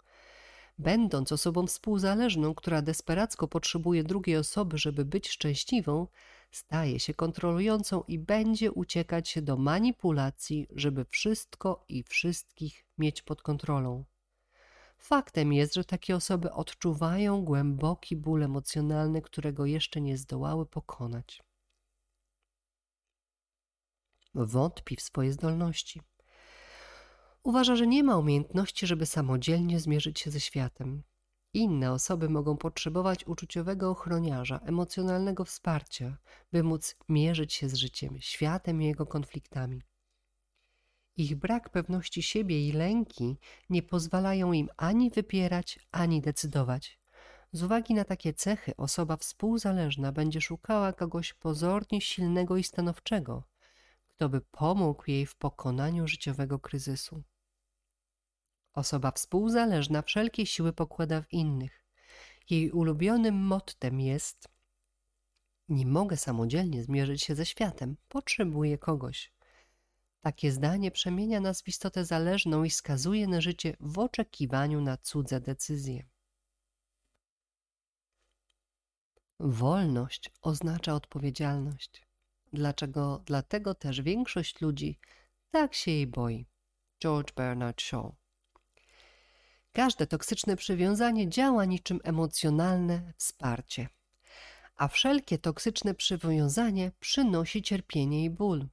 Będąc osobą współzależną, która desperacko potrzebuje drugiej osoby, żeby być szczęśliwą, staje się kontrolującą i będzie uciekać się do manipulacji, żeby wszystko i wszystkich mieć pod kontrolą. Faktem jest, że takie osoby odczuwają głęboki ból emocjonalny, którego jeszcze nie zdołały pokonać. Wątpi w swoje zdolności. Uważa, że nie ma umiejętności, żeby samodzielnie zmierzyć się ze światem. Inne osoby mogą potrzebować uczuciowego ochroniarza, emocjonalnego wsparcia, by móc mierzyć się z życiem, światem i jego konfliktami. Ich brak pewności siebie i lęki nie pozwalają im ani wypierać, ani decydować. Z uwagi na takie cechy osoba współzależna będzie szukała kogoś pozornie silnego i stanowczego, kto by pomógł jej w pokonaniu życiowego kryzysu. Osoba współzależna wszelkie siły pokłada w innych. Jej ulubionym mottem jest: Nie mogę samodzielnie zmierzyć się ze światem, potrzebuję kogoś. Takie zdanie przemienia nas w istotę zależną i skazuje na życie w oczekiwaniu na cudze decyzje. Wolność oznacza odpowiedzialność. Dlaczego? Dlatego też większość ludzi tak się jej boi. George Bernard Shaw. Każde toksyczne przywiązanie działa niczym emocjonalne wsparcie, a wszelkie toksyczne przywiązanie przynosi cierpienie i ból.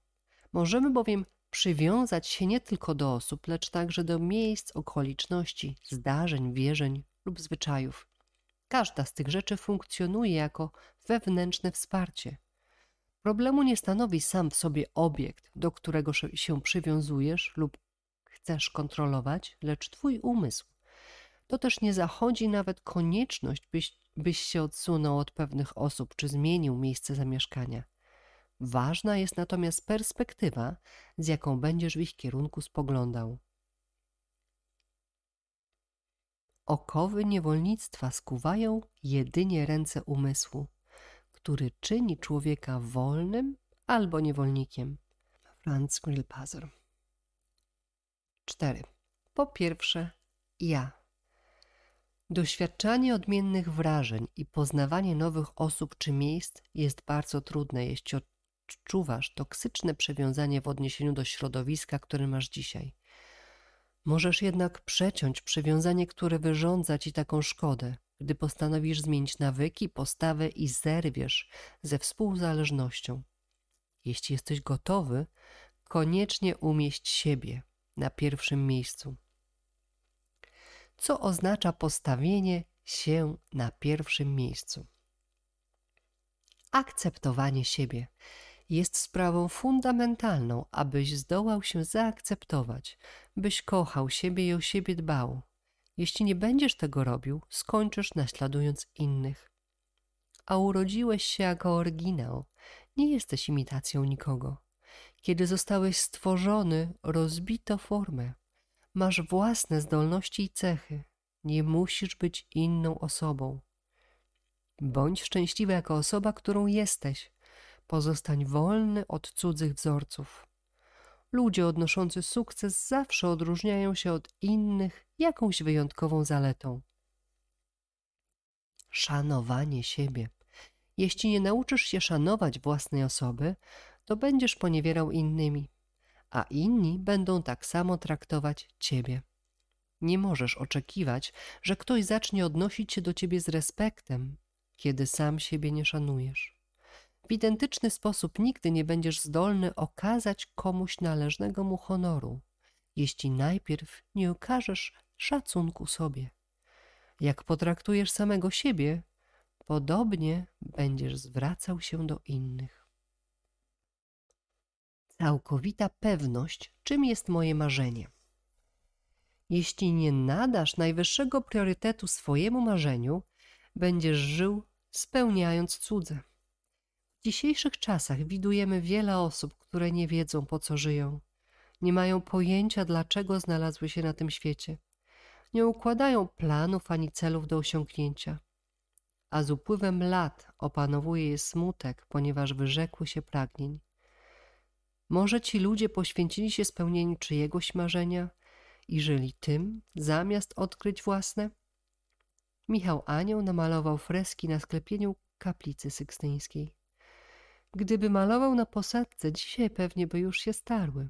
Możemy bowiem przywiązać się nie tylko do osób, lecz także do miejsc, okoliczności, zdarzeń, wierzeń lub zwyczajów. Każda z tych rzeczy funkcjonuje jako wewnętrzne wsparcie. Problemu nie stanowi sam w sobie obiekt, do którego się przywiązujesz lub chcesz kontrolować, lecz twój umysł. To też nie zachodzi nawet konieczność, byś, byś się odsunął od pewnych osób czy zmienił miejsce zamieszkania. Ważna jest natomiast perspektywa, z jaką będziesz w ich kierunku spoglądał. Okowy niewolnictwa skuwają jedynie ręce umysłu, który czyni człowieka wolnym albo niewolnikiem. Franz Grillpazer 4. Po pierwsze, ja. Doświadczanie odmiennych wrażeń i poznawanie nowych osób czy miejsc jest bardzo trudne, jeśli, odczuwasz toksyczne przywiązanie w odniesieniu do środowiska, które masz dzisiaj. Możesz jednak przeciąć przywiązanie, które wyrządza ci taką szkodę, gdy postanowisz zmienić nawyki, postawę i zerwiesz ze współzależnością. Jeśli jesteś gotowy, koniecznie umieść siebie na pierwszym miejscu. Co oznacza postawienie się na pierwszym miejscu? Akceptowanie siebie jest sprawą fundamentalną, abyś zdołał się zaakceptować, byś kochał siebie i o siebie dbał. Jeśli nie będziesz tego robił, skończysz naśladując innych. A urodziłeś się jako oryginał, nie jesteś imitacją nikogo. Kiedy zostałeś stworzony, rozbito formę. Masz własne zdolności i cechy. Nie musisz być inną osobą. Bądź szczęśliwy jako osoba, którą jesteś. Pozostań wolny od cudzych wzorców. Ludzie odnoszący sukces zawsze odróżniają się od innych jakąś wyjątkową zaletą. Szanowanie siebie. Jeśli nie nauczysz się szanować własnej osoby, to będziesz poniewierał innymi, a inni będą tak samo traktować ciebie. Nie możesz oczekiwać, że ktoś zacznie odnosić się do ciebie z respektem, kiedy sam siebie nie szanujesz. W identyczny sposób nigdy nie będziesz zdolny okazać komuś należnego mu honoru, jeśli najpierw nie okażesz szacunku sobie. Jak potraktujesz samego siebie, podobnie będziesz zwracał się do innych. Całkowita pewność, czym jest moje marzenie. Jeśli nie nadasz najwyższego priorytetu swojemu marzeniu, będziesz żył spełniając cudze. W dzisiejszych czasach widujemy wiele osób, które nie wiedzą po co żyją. Nie mają pojęcia, dlaczego znalazły się na tym świecie. Nie układają planów ani celów do osiągnięcia. A z upływem lat opanowuje je smutek, ponieważ wyrzekły się pragnień. Może ci ludzie poświęcili się spełnieniu czyjegoś marzenia i żyli tym, zamiast odkryć własne? Michał Anioł namalował freski na sklepieniu kaplicy sykstyńskiej. Gdyby malował na posadce, dzisiaj pewnie by już się starły.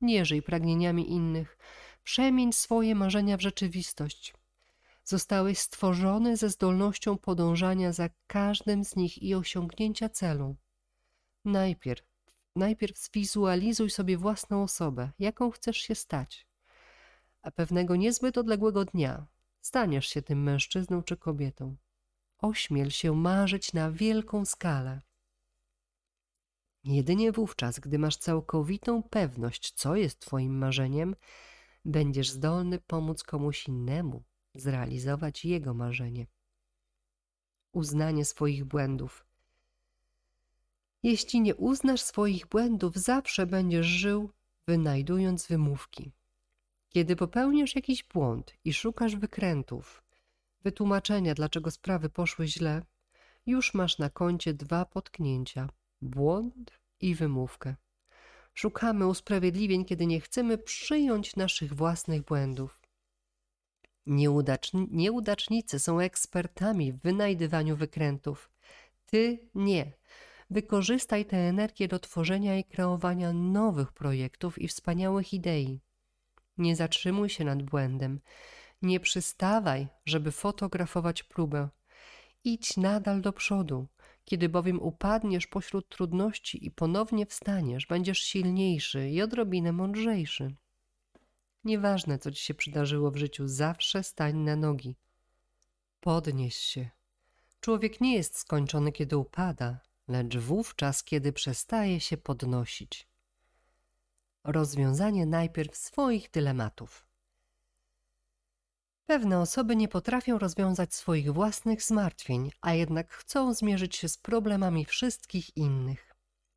Nie żyj pragnieniami innych. Przemień swoje marzenia w rzeczywistość. Zostałeś stworzony ze zdolnością podążania za każdym z nich i osiągnięcia celu. Najpierw, najpierw zwizualizuj sobie własną osobę, jaką chcesz się stać. A pewnego niezbyt odległego dnia staniesz się tym mężczyzną czy kobietą. Ośmiel się marzyć na wielką skalę. Jedynie wówczas, gdy masz całkowitą pewność, co jest Twoim marzeniem, będziesz zdolny pomóc komuś innemu zrealizować jego marzenie. Uznanie swoich błędów. Jeśli nie uznasz swoich błędów, zawsze będziesz żył, wynajdując wymówki. Kiedy popełniasz jakiś błąd i szukasz wykrętów, wytłumaczenia, dlaczego sprawy poszły źle, już masz na koncie dwa potknięcia błąd i wymówkę. Szukamy usprawiedliwień, kiedy nie chcemy przyjąć naszych własnych błędów. Nieudacz, nieudacznicy są ekspertami w wynajdywaniu wykrętów. Ty nie. Wykorzystaj tę energię do tworzenia i kreowania nowych projektów i wspaniałych idei. Nie zatrzymuj się nad błędem. Nie przystawaj, żeby fotografować próbę. Idź nadal do przodu. Kiedy bowiem upadniesz pośród trudności i ponownie wstaniesz, będziesz silniejszy i odrobinę mądrzejszy. Nieważne, co ci się przydarzyło w życiu, zawsze stań na nogi. Podnieś się. Człowiek nie jest skończony, kiedy upada, lecz wówczas, kiedy przestaje się podnosić. Rozwiązanie najpierw swoich dylematów. Pewne osoby nie potrafią rozwiązać swoich własnych zmartwień, a jednak chcą zmierzyć się z problemami wszystkich innych.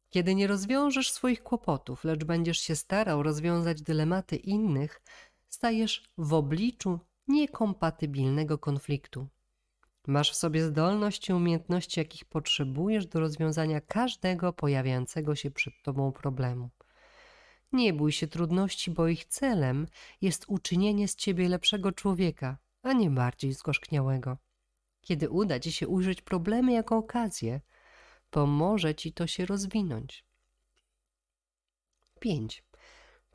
Kiedy nie rozwiążesz swoich kłopotów, lecz będziesz się starał rozwiązać dylematy innych, stajesz w obliczu niekompatybilnego konfliktu. Masz w sobie zdolności i umiejętności, jakich potrzebujesz do rozwiązania każdego pojawiającego się przed tobą problemu. Nie bój się trudności, bo ich celem jest uczynienie z ciebie lepszego człowieka, a nie bardziej zgorzkniałego. Kiedy uda ci się ujrzeć problemy jako okazję, pomoże ci to się rozwinąć. 5.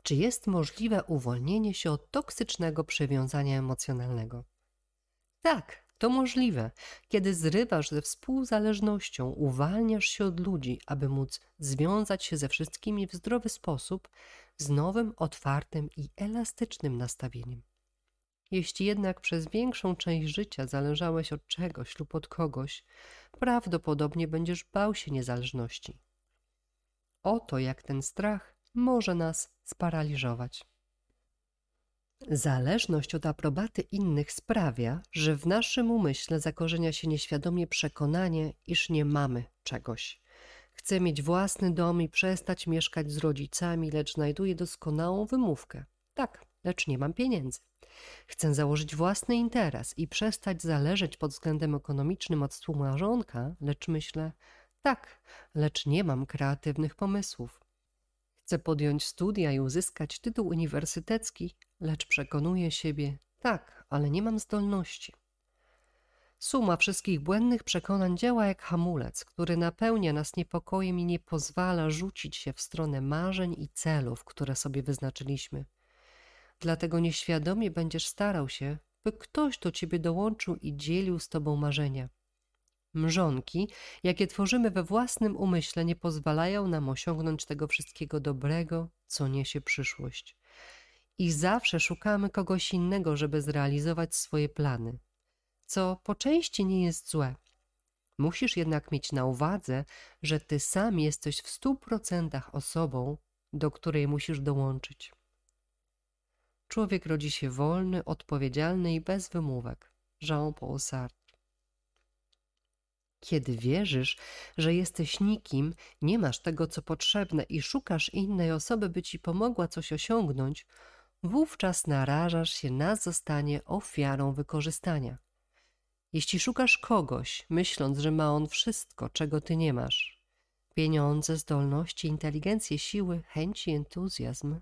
Czy jest możliwe uwolnienie się od toksycznego przywiązania emocjonalnego? Tak, to możliwe, kiedy zrywasz ze współzależnością, uwalniasz się od ludzi, aby móc związać się ze wszystkimi w zdrowy sposób, z nowym, otwartym i elastycznym nastawieniem. Jeśli jednak przez większą część życia zależałeś od czegoś lub od kogoś, prawdopodobnie będziesz bał się niezależności. Oto jak ten strach może nas sparaliżować. Zależność od aprobaty innych sprawia, że w naszym umyśle zakorzenia się nieświadomie przekonanie, iż nie mamy czegoś. Chcę mieć własny dom i przestać mieszkać z rodzicami, lecz znajduję doskonałą wymówkę. Tak, lecz nie mam pieniędzy. Chcę założyć własny interes i przestać zależeć pod względem ekonomicznym od stłumarzonka, lecz myślę, tak, lecz nie mam kreatywnych pomysłów. Chce podjąć studia i uzyskać tytuł uniwersytecki, lecz przekonuje siebie: tak, ale nie mam zdolności. Suma wszystkich błędnych przekonań działa jak hamulec, który napełnia nas niepokojem i nie pozwala rzucić się w stronę marzeń i celów, które sobie wyznaczyliśmy. Dlatego nieświadomie będziesz starał się, by ktoś do ciebie dołączył i dzielił z tobą marzenia. Mrzonki, jakie tworzymy we własnym umyśle, nie pozwalają nam osiągnąć tego wszystkiego dobrego, co niesie przyszłość. I zawsze szukamy kogoś innego, żeby zrealizować swoje plany, co po części nie jest złe. Musisz jednak mieć na uwadze, że ty sam jesteś w stu procentach osobą, do której musisz dołączyć. Człowiek rodzi się wolny, odpowiedzialny i bez wymówek. Jean-Paul Sartre kiedy wierzysz, że jesteś nikim, nie masz tego, co potrzebne i szukasz innej osoby, by ci pomogła coś osiągnąć, wówczas narażasz się na zostanie ofiarą wykorzystania. Jeśli szukasz kogoś, myśląc, że ma on wszystko, czego ty nie masz pieniądze, zdolności, inteligencję, siły, chęci, entuzjazm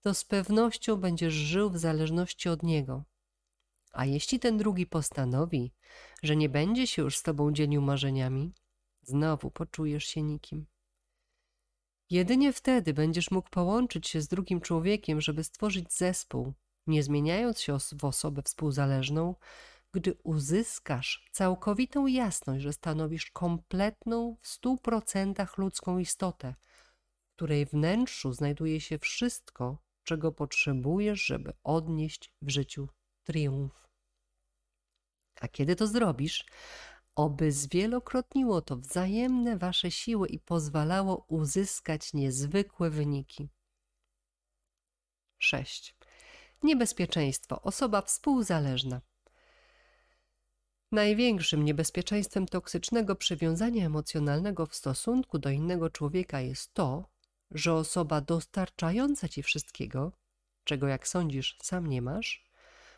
to z pewnością będziesz żył w zależności od niego a jeśli ten drugi postanowi, że nie będzie się już z tobą dzielił marzeniami, znowu poczujesz się nikim. Jedynie wtedy będziesz mógł połączyć się z drugim człowiekiem, żeby stworzyć zespół, nie zmieniając się w osobę współzależną, gdy uzyskasz całkowitą jasność, że stanowisz kompletną w stu procentach ludzką istotę, w której wnętrzu znajduje się wszystko, czego potrzebujesz, żeby odnieść w życiu triumf. A kiedy to zrobisz, oby zwielokrotniło to wzajemne wasze siły i pozwalało uzyskać niezwykłe wyniki. 6. Niebezpieczeństwo osoba współzależna. Największym niebezpieczeństwem toksycznego przywiązania emocjonalnego w stosunku do innego człowieka jest to, że osoba dostarczająca ci wszystkiego, czego jak sądzisz sam nie masz,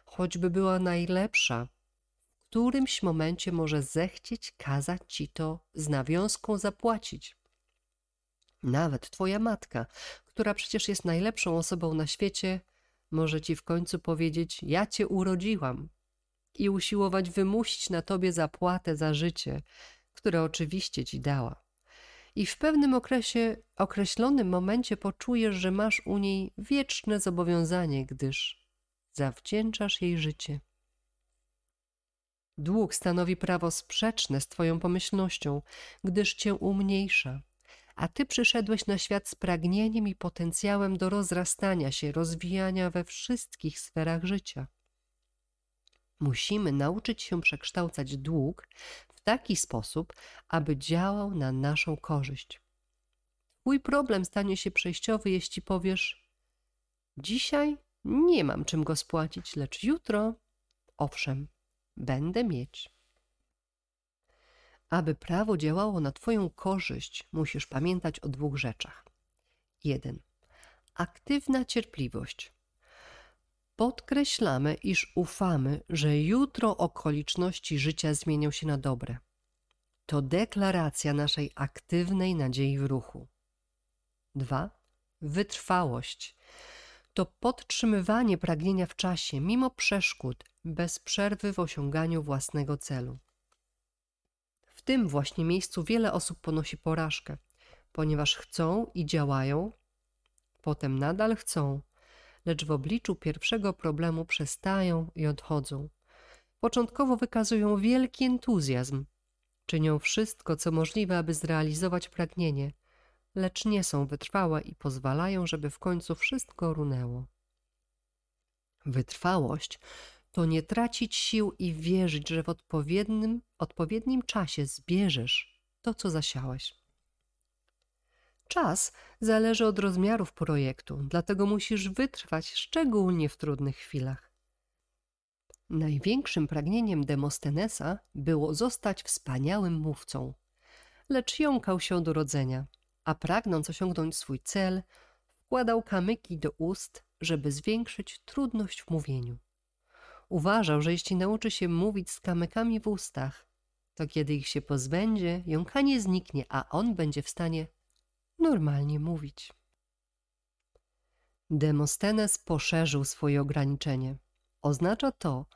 choćby była najlepsza, w którymś momencie może zechcieć kazać ci to z nawiązką zapłacić. Nawet twoja matka, która przecież jest najlepszą osobą na świecie, może ci w końcu powiedzieć: Ja cię urodziłam, i usiłować wymusić na tobie zapłatę za życie, które oczywiście ci dała. I w pewnym okresie, określonym momencie poczujesz, że masz u niej wieczne zobowiązanie, gdyż zawdzięczasz jej życie. Dług stanowi prawo sprzeczne z Twoją pomyślnością, gdyż Cię umniejsza, a Ty przyszedłeś na świat z pragnieniem i potencjałem do rozrastania się, rozwijania we wszystkich sferach życia. Musimy nauczyć się przekształcać dług w taki sposób, aby działał na naszą korzyść. Twój problem stanie się przejściowy, jeśli powiesz: Dzisiaj nie mam czym go spłacić, lecz jutro, owszem, będę mieć. Aby prawo działało na Twoją korzyść, musisz pamiętać o dwóch rzeczach. 1. Aktywna cierpliwość. Podkreślamy, iż ufamy, że jutro okoliczności życia zmienią się na dobre. To deklaracja naszej aktywnej nadziei w ruchu. 2. Wytrwałość to podtrzymywanie pragnienia w czasie, mimo przeszkód, bez przerwy w osiąganiu własnego celu. W tym właśnie miejscu wiele osób ponosi porażkę, ponieważ chcą i działają, potem nadal chcą, lecz w obliczu pierwszego problemu przestają i odchodzą. Początkowo wykazują wielki entuzjazm, czynią wszystko, co możliwe, aby zrealizować pragnienie, lecz nie są wytrwałe i pozwalają, żeby w końcu wszystko runęło. Wytrwałość to nie tracić sił i wierzyć, że w odpowiednim, odpowiednim czasie zbierzesz to, co zasiałeś. Czas zależy od rozmiarów projektu, dlatego musisz wytrwać szczególnie w trudnych chwilach. Największym pragnieniem Demostenesa było zostać wspaniałym mówcą, lecz jąkał się od urodzenia – a pragnąc osiągnąć swój cel, wkładał kamyki do ust, żeby zwiększyć trudność w mówieniu. Uważał, że jeśli nauczy się mówić z kamykami w ustach, to kiedy ich się pozbędzie, jąkanie zniknie, a on będzie w stanie normalnie mówić. Demostenes poszerzył swoje ograniczenie. Oznacza to,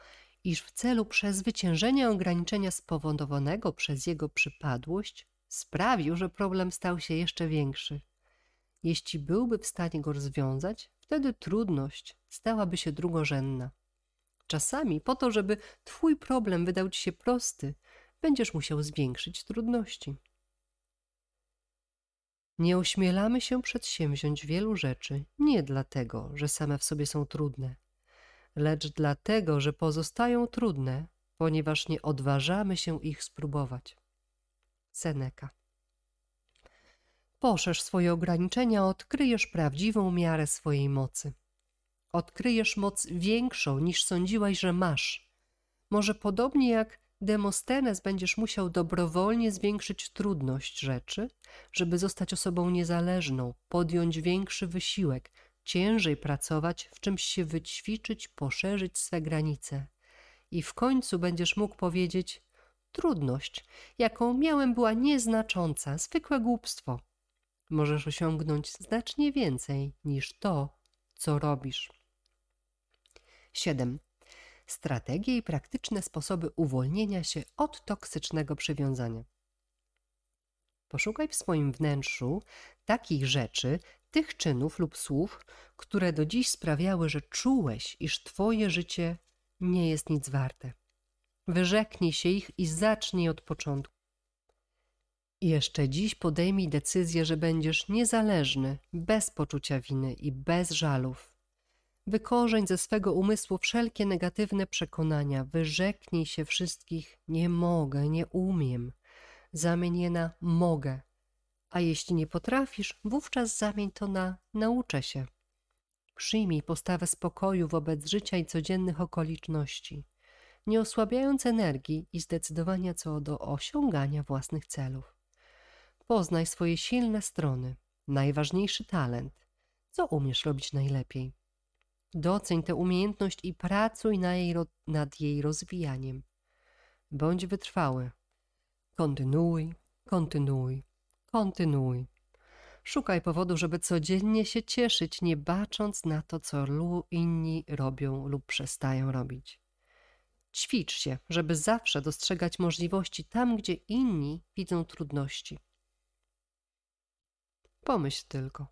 iż w celu przezwyciężenia ograniczenia spowodowanego przez jego przypadłość sprawił, że problem stał się jeszcze większy. Jeśli byłby w stanie go rozwiązać, wtedy trudność stałaby się drugorzędna. Czasami po to, żeby twój problem wydał ci się prosty, będziesz musiał zwiększyć trudności. Nie ośmielamy się przedsięwziąć wielu rzeczy nie dlatego, że same w sobie są trudne, lecz dlatego, że pozostają trudne, ponieważ nie odważamy się ich spróbować. Seneca. Poszerz swoje ograniczenia, odkryjesz prawdziwą miarę swojej mocy. Odkryjesz moc większą niż sądziłaś, że masz. Może podobnie jak Demostenes będziesz musiał dobrowolnie zwiększyć trudność rzeczy, żeby zostać osobą niezależną, podjąć większy wysiłek, ciężej pracować, w czymś się wyćwiczyć, poszerzyć swe granice. I w końcu będziesz mógł powiedzieć: Trudność, jaką miałem, była nieznacząca, zwykłe głupstwo. Możesz osiągnąć znacznie więcej niż to, co robisz. 7. Strategie i praktyczne sposoby uwolnienia się od toksycznego przywiązania. Poszukaj w swoim wnętrzu takich rzeczy, tych czynów lub słów, które do dziś sprawiały, że czułeś, iż Twoje życie nie jest nic warte. Wyrzeknij się ich i zacznij od początku. Jeszcze dziś podejmij decyzję, że będziesz niezależny, bez poczucia winy i bez żalów. Wykorzeń ze swego umysłu wszelkie negatywne przekonania, wyrzeknij się wszystkich nie mogę, nie umiem. Zamień je na mogę. A jeśli nie potrafisz, wówczas zamień to na nauczę się. Przyjmij postawę spokoju wobec życia i codziennych okoliczności nie osłabiając energii i zdecydowania co do osiągania własnych celów. Poznaj swoje silne strony, najważniejszy talent, co umiesz robić najlepiej. Doceń tę umiejętność i pracuj na jej, nad jej rozwijaniem. Bądź wytrwały. Kontynuuj, kontynuuj, kontynuuj. Szukaj powodu, żeby codziennie się cieszyć, nie bacząc na to, co inni robią lub przestają robić. Ćwicz się, żeby zawsze dostrzegać możliwości tam, gdzie inni widzą trudności. Pomyśl tylko.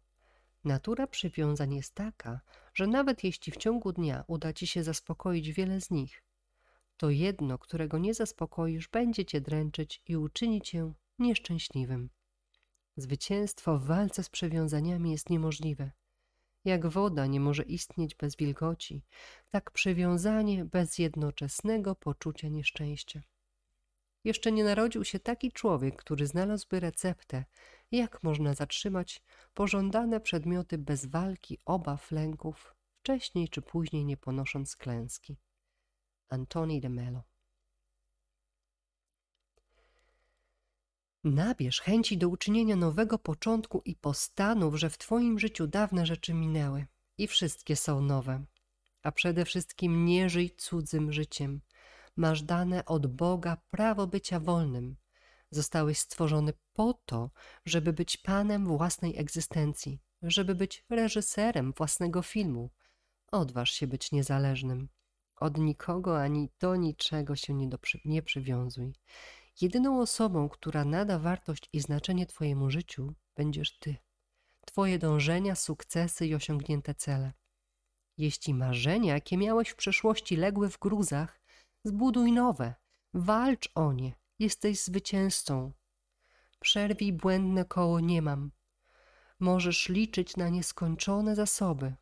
Natura przywiązań jest taka, że nawet jeśli w ciągu dnia uda ci się zaspokoić wiele z nich, to jedno, którego nie zaspokoisz, będzie cię dręczyć i uczyni cię nieszczęśliwym. Zwycięstwo w walce z przywiązaniami jest niemożliwe. Jak woda nie może istnieć bez wilgoci, tak przywiązanie bez jednoczesnego poczucia nieszczęścia. Jeszcze nie narodził się taki człowiek, który znalazłby receptę, jak można zatrzymać pożądane przedmioty bez walki, obaw, lęków, wcześniej czy później nie ponosząc klęski. Antoni de Mello Nabierz chęci do uczynienia nowego początku i postanów, że w Twoim życiu dawne rzeczy minęły i wszystkie są nowe. A przede wszystkim nie żyj cudzym życiem. Masz dane od Boga prawo bycia wolnym. Zostałeś stworzony po to, żeby być panem własnej egzystencji, żeby być reżyserem własnego filmu. Odważ się być niezależnym. Od nikogo ani do niczego się nie, do, nie przywiązuj. Jedyną osobą, która nada wartość i znaczenie Twojemu życiu, będziesz Ty. Twoje dążenia, sukcesy i osiągnięte cele. Jeśli marzenia, jakie miałeś w przeszłości, legły w gruzach, zbuduj nowe, walcz o nie, jesteś zwycięzcą. Przerwij błędne koło nie mam. Możesz liczyć na nieskończone zasoby.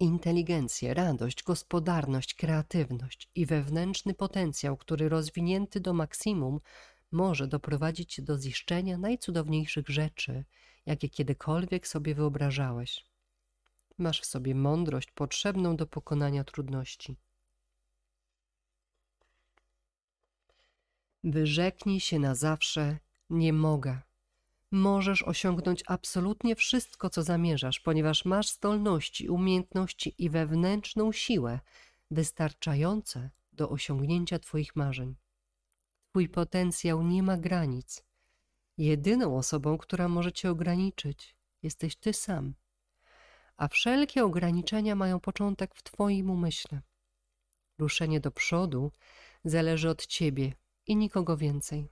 Inteligencję, radość, gospodarność, kreatywność i wewnętrzny potencjał, który rozwinięty do maksimum może doprowadzić do ziszczenia najcudowniejszych rzeczy, jakie kiedykolwiek sobie wyobrażałeś. Masz w sobie mądrość potrzebną do pokonania trudności. Wyrzeknij się na zawsze nie mogę możesz osiągnąć absolutnie wszystko, co zamierzasz, ponieważ masz zdolności, umiejętności i wewnętrzną siłę wystarczające do osiągnięcia Twoich marzeń. Twój potencjał nie ma granic. Jedyną osobą, która może Cię ograniczyć, jesteś Ty sam. A wszelkie ograniczenia mają początek w Twoim umyśle. Ruszenie do przodu zależy od Ciebie i nikogo więcej.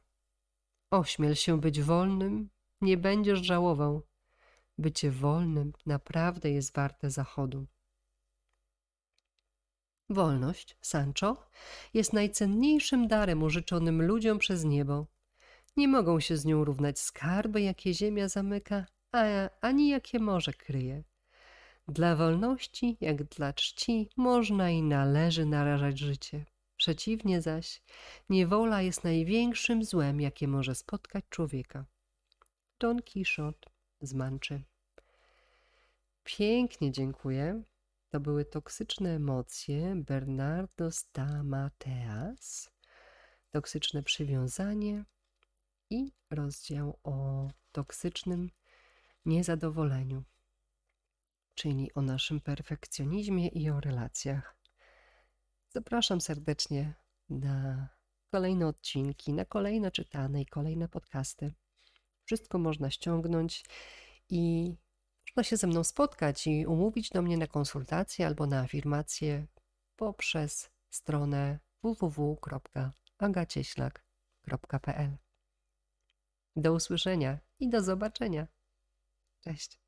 Ośmiel się być wolnym, nie będziesz żałował. Bycie wolnym naprawdę jest warte zachodu. Wolność, Sancho, jest najcenniejszym darem użyczonym ludziom przez niebo. Nie mogą się z nią równać skarby, jakie ziemia zamyka, a ani jakie morze kryje. Dla wolności, jak dla czci, można i należy narażać życie. Przeciwnie zaś, niewola jest największym złem, jakie może spotkać człowieka. Don Quixote z Manczy. Pięknie dziękuję. To były toksyczne emocje Bernardo Stamateas, toksyczne przywiązanie i rozdział o toksycznym niezadowoleniu, czyli o naszym perfekcjonizmie i o relacjach. Zapraszam serdecznie na kolejne odcinki, na kolejne czytane i kolejne podcasty. Wszystko można ściągnąć i można się ze mną spotkać i umówić do mnie na konsultację albo na afirmację poprzez stronę www.agacieślak.pl. Do usłyszenia i do zobaczenia. Cześć.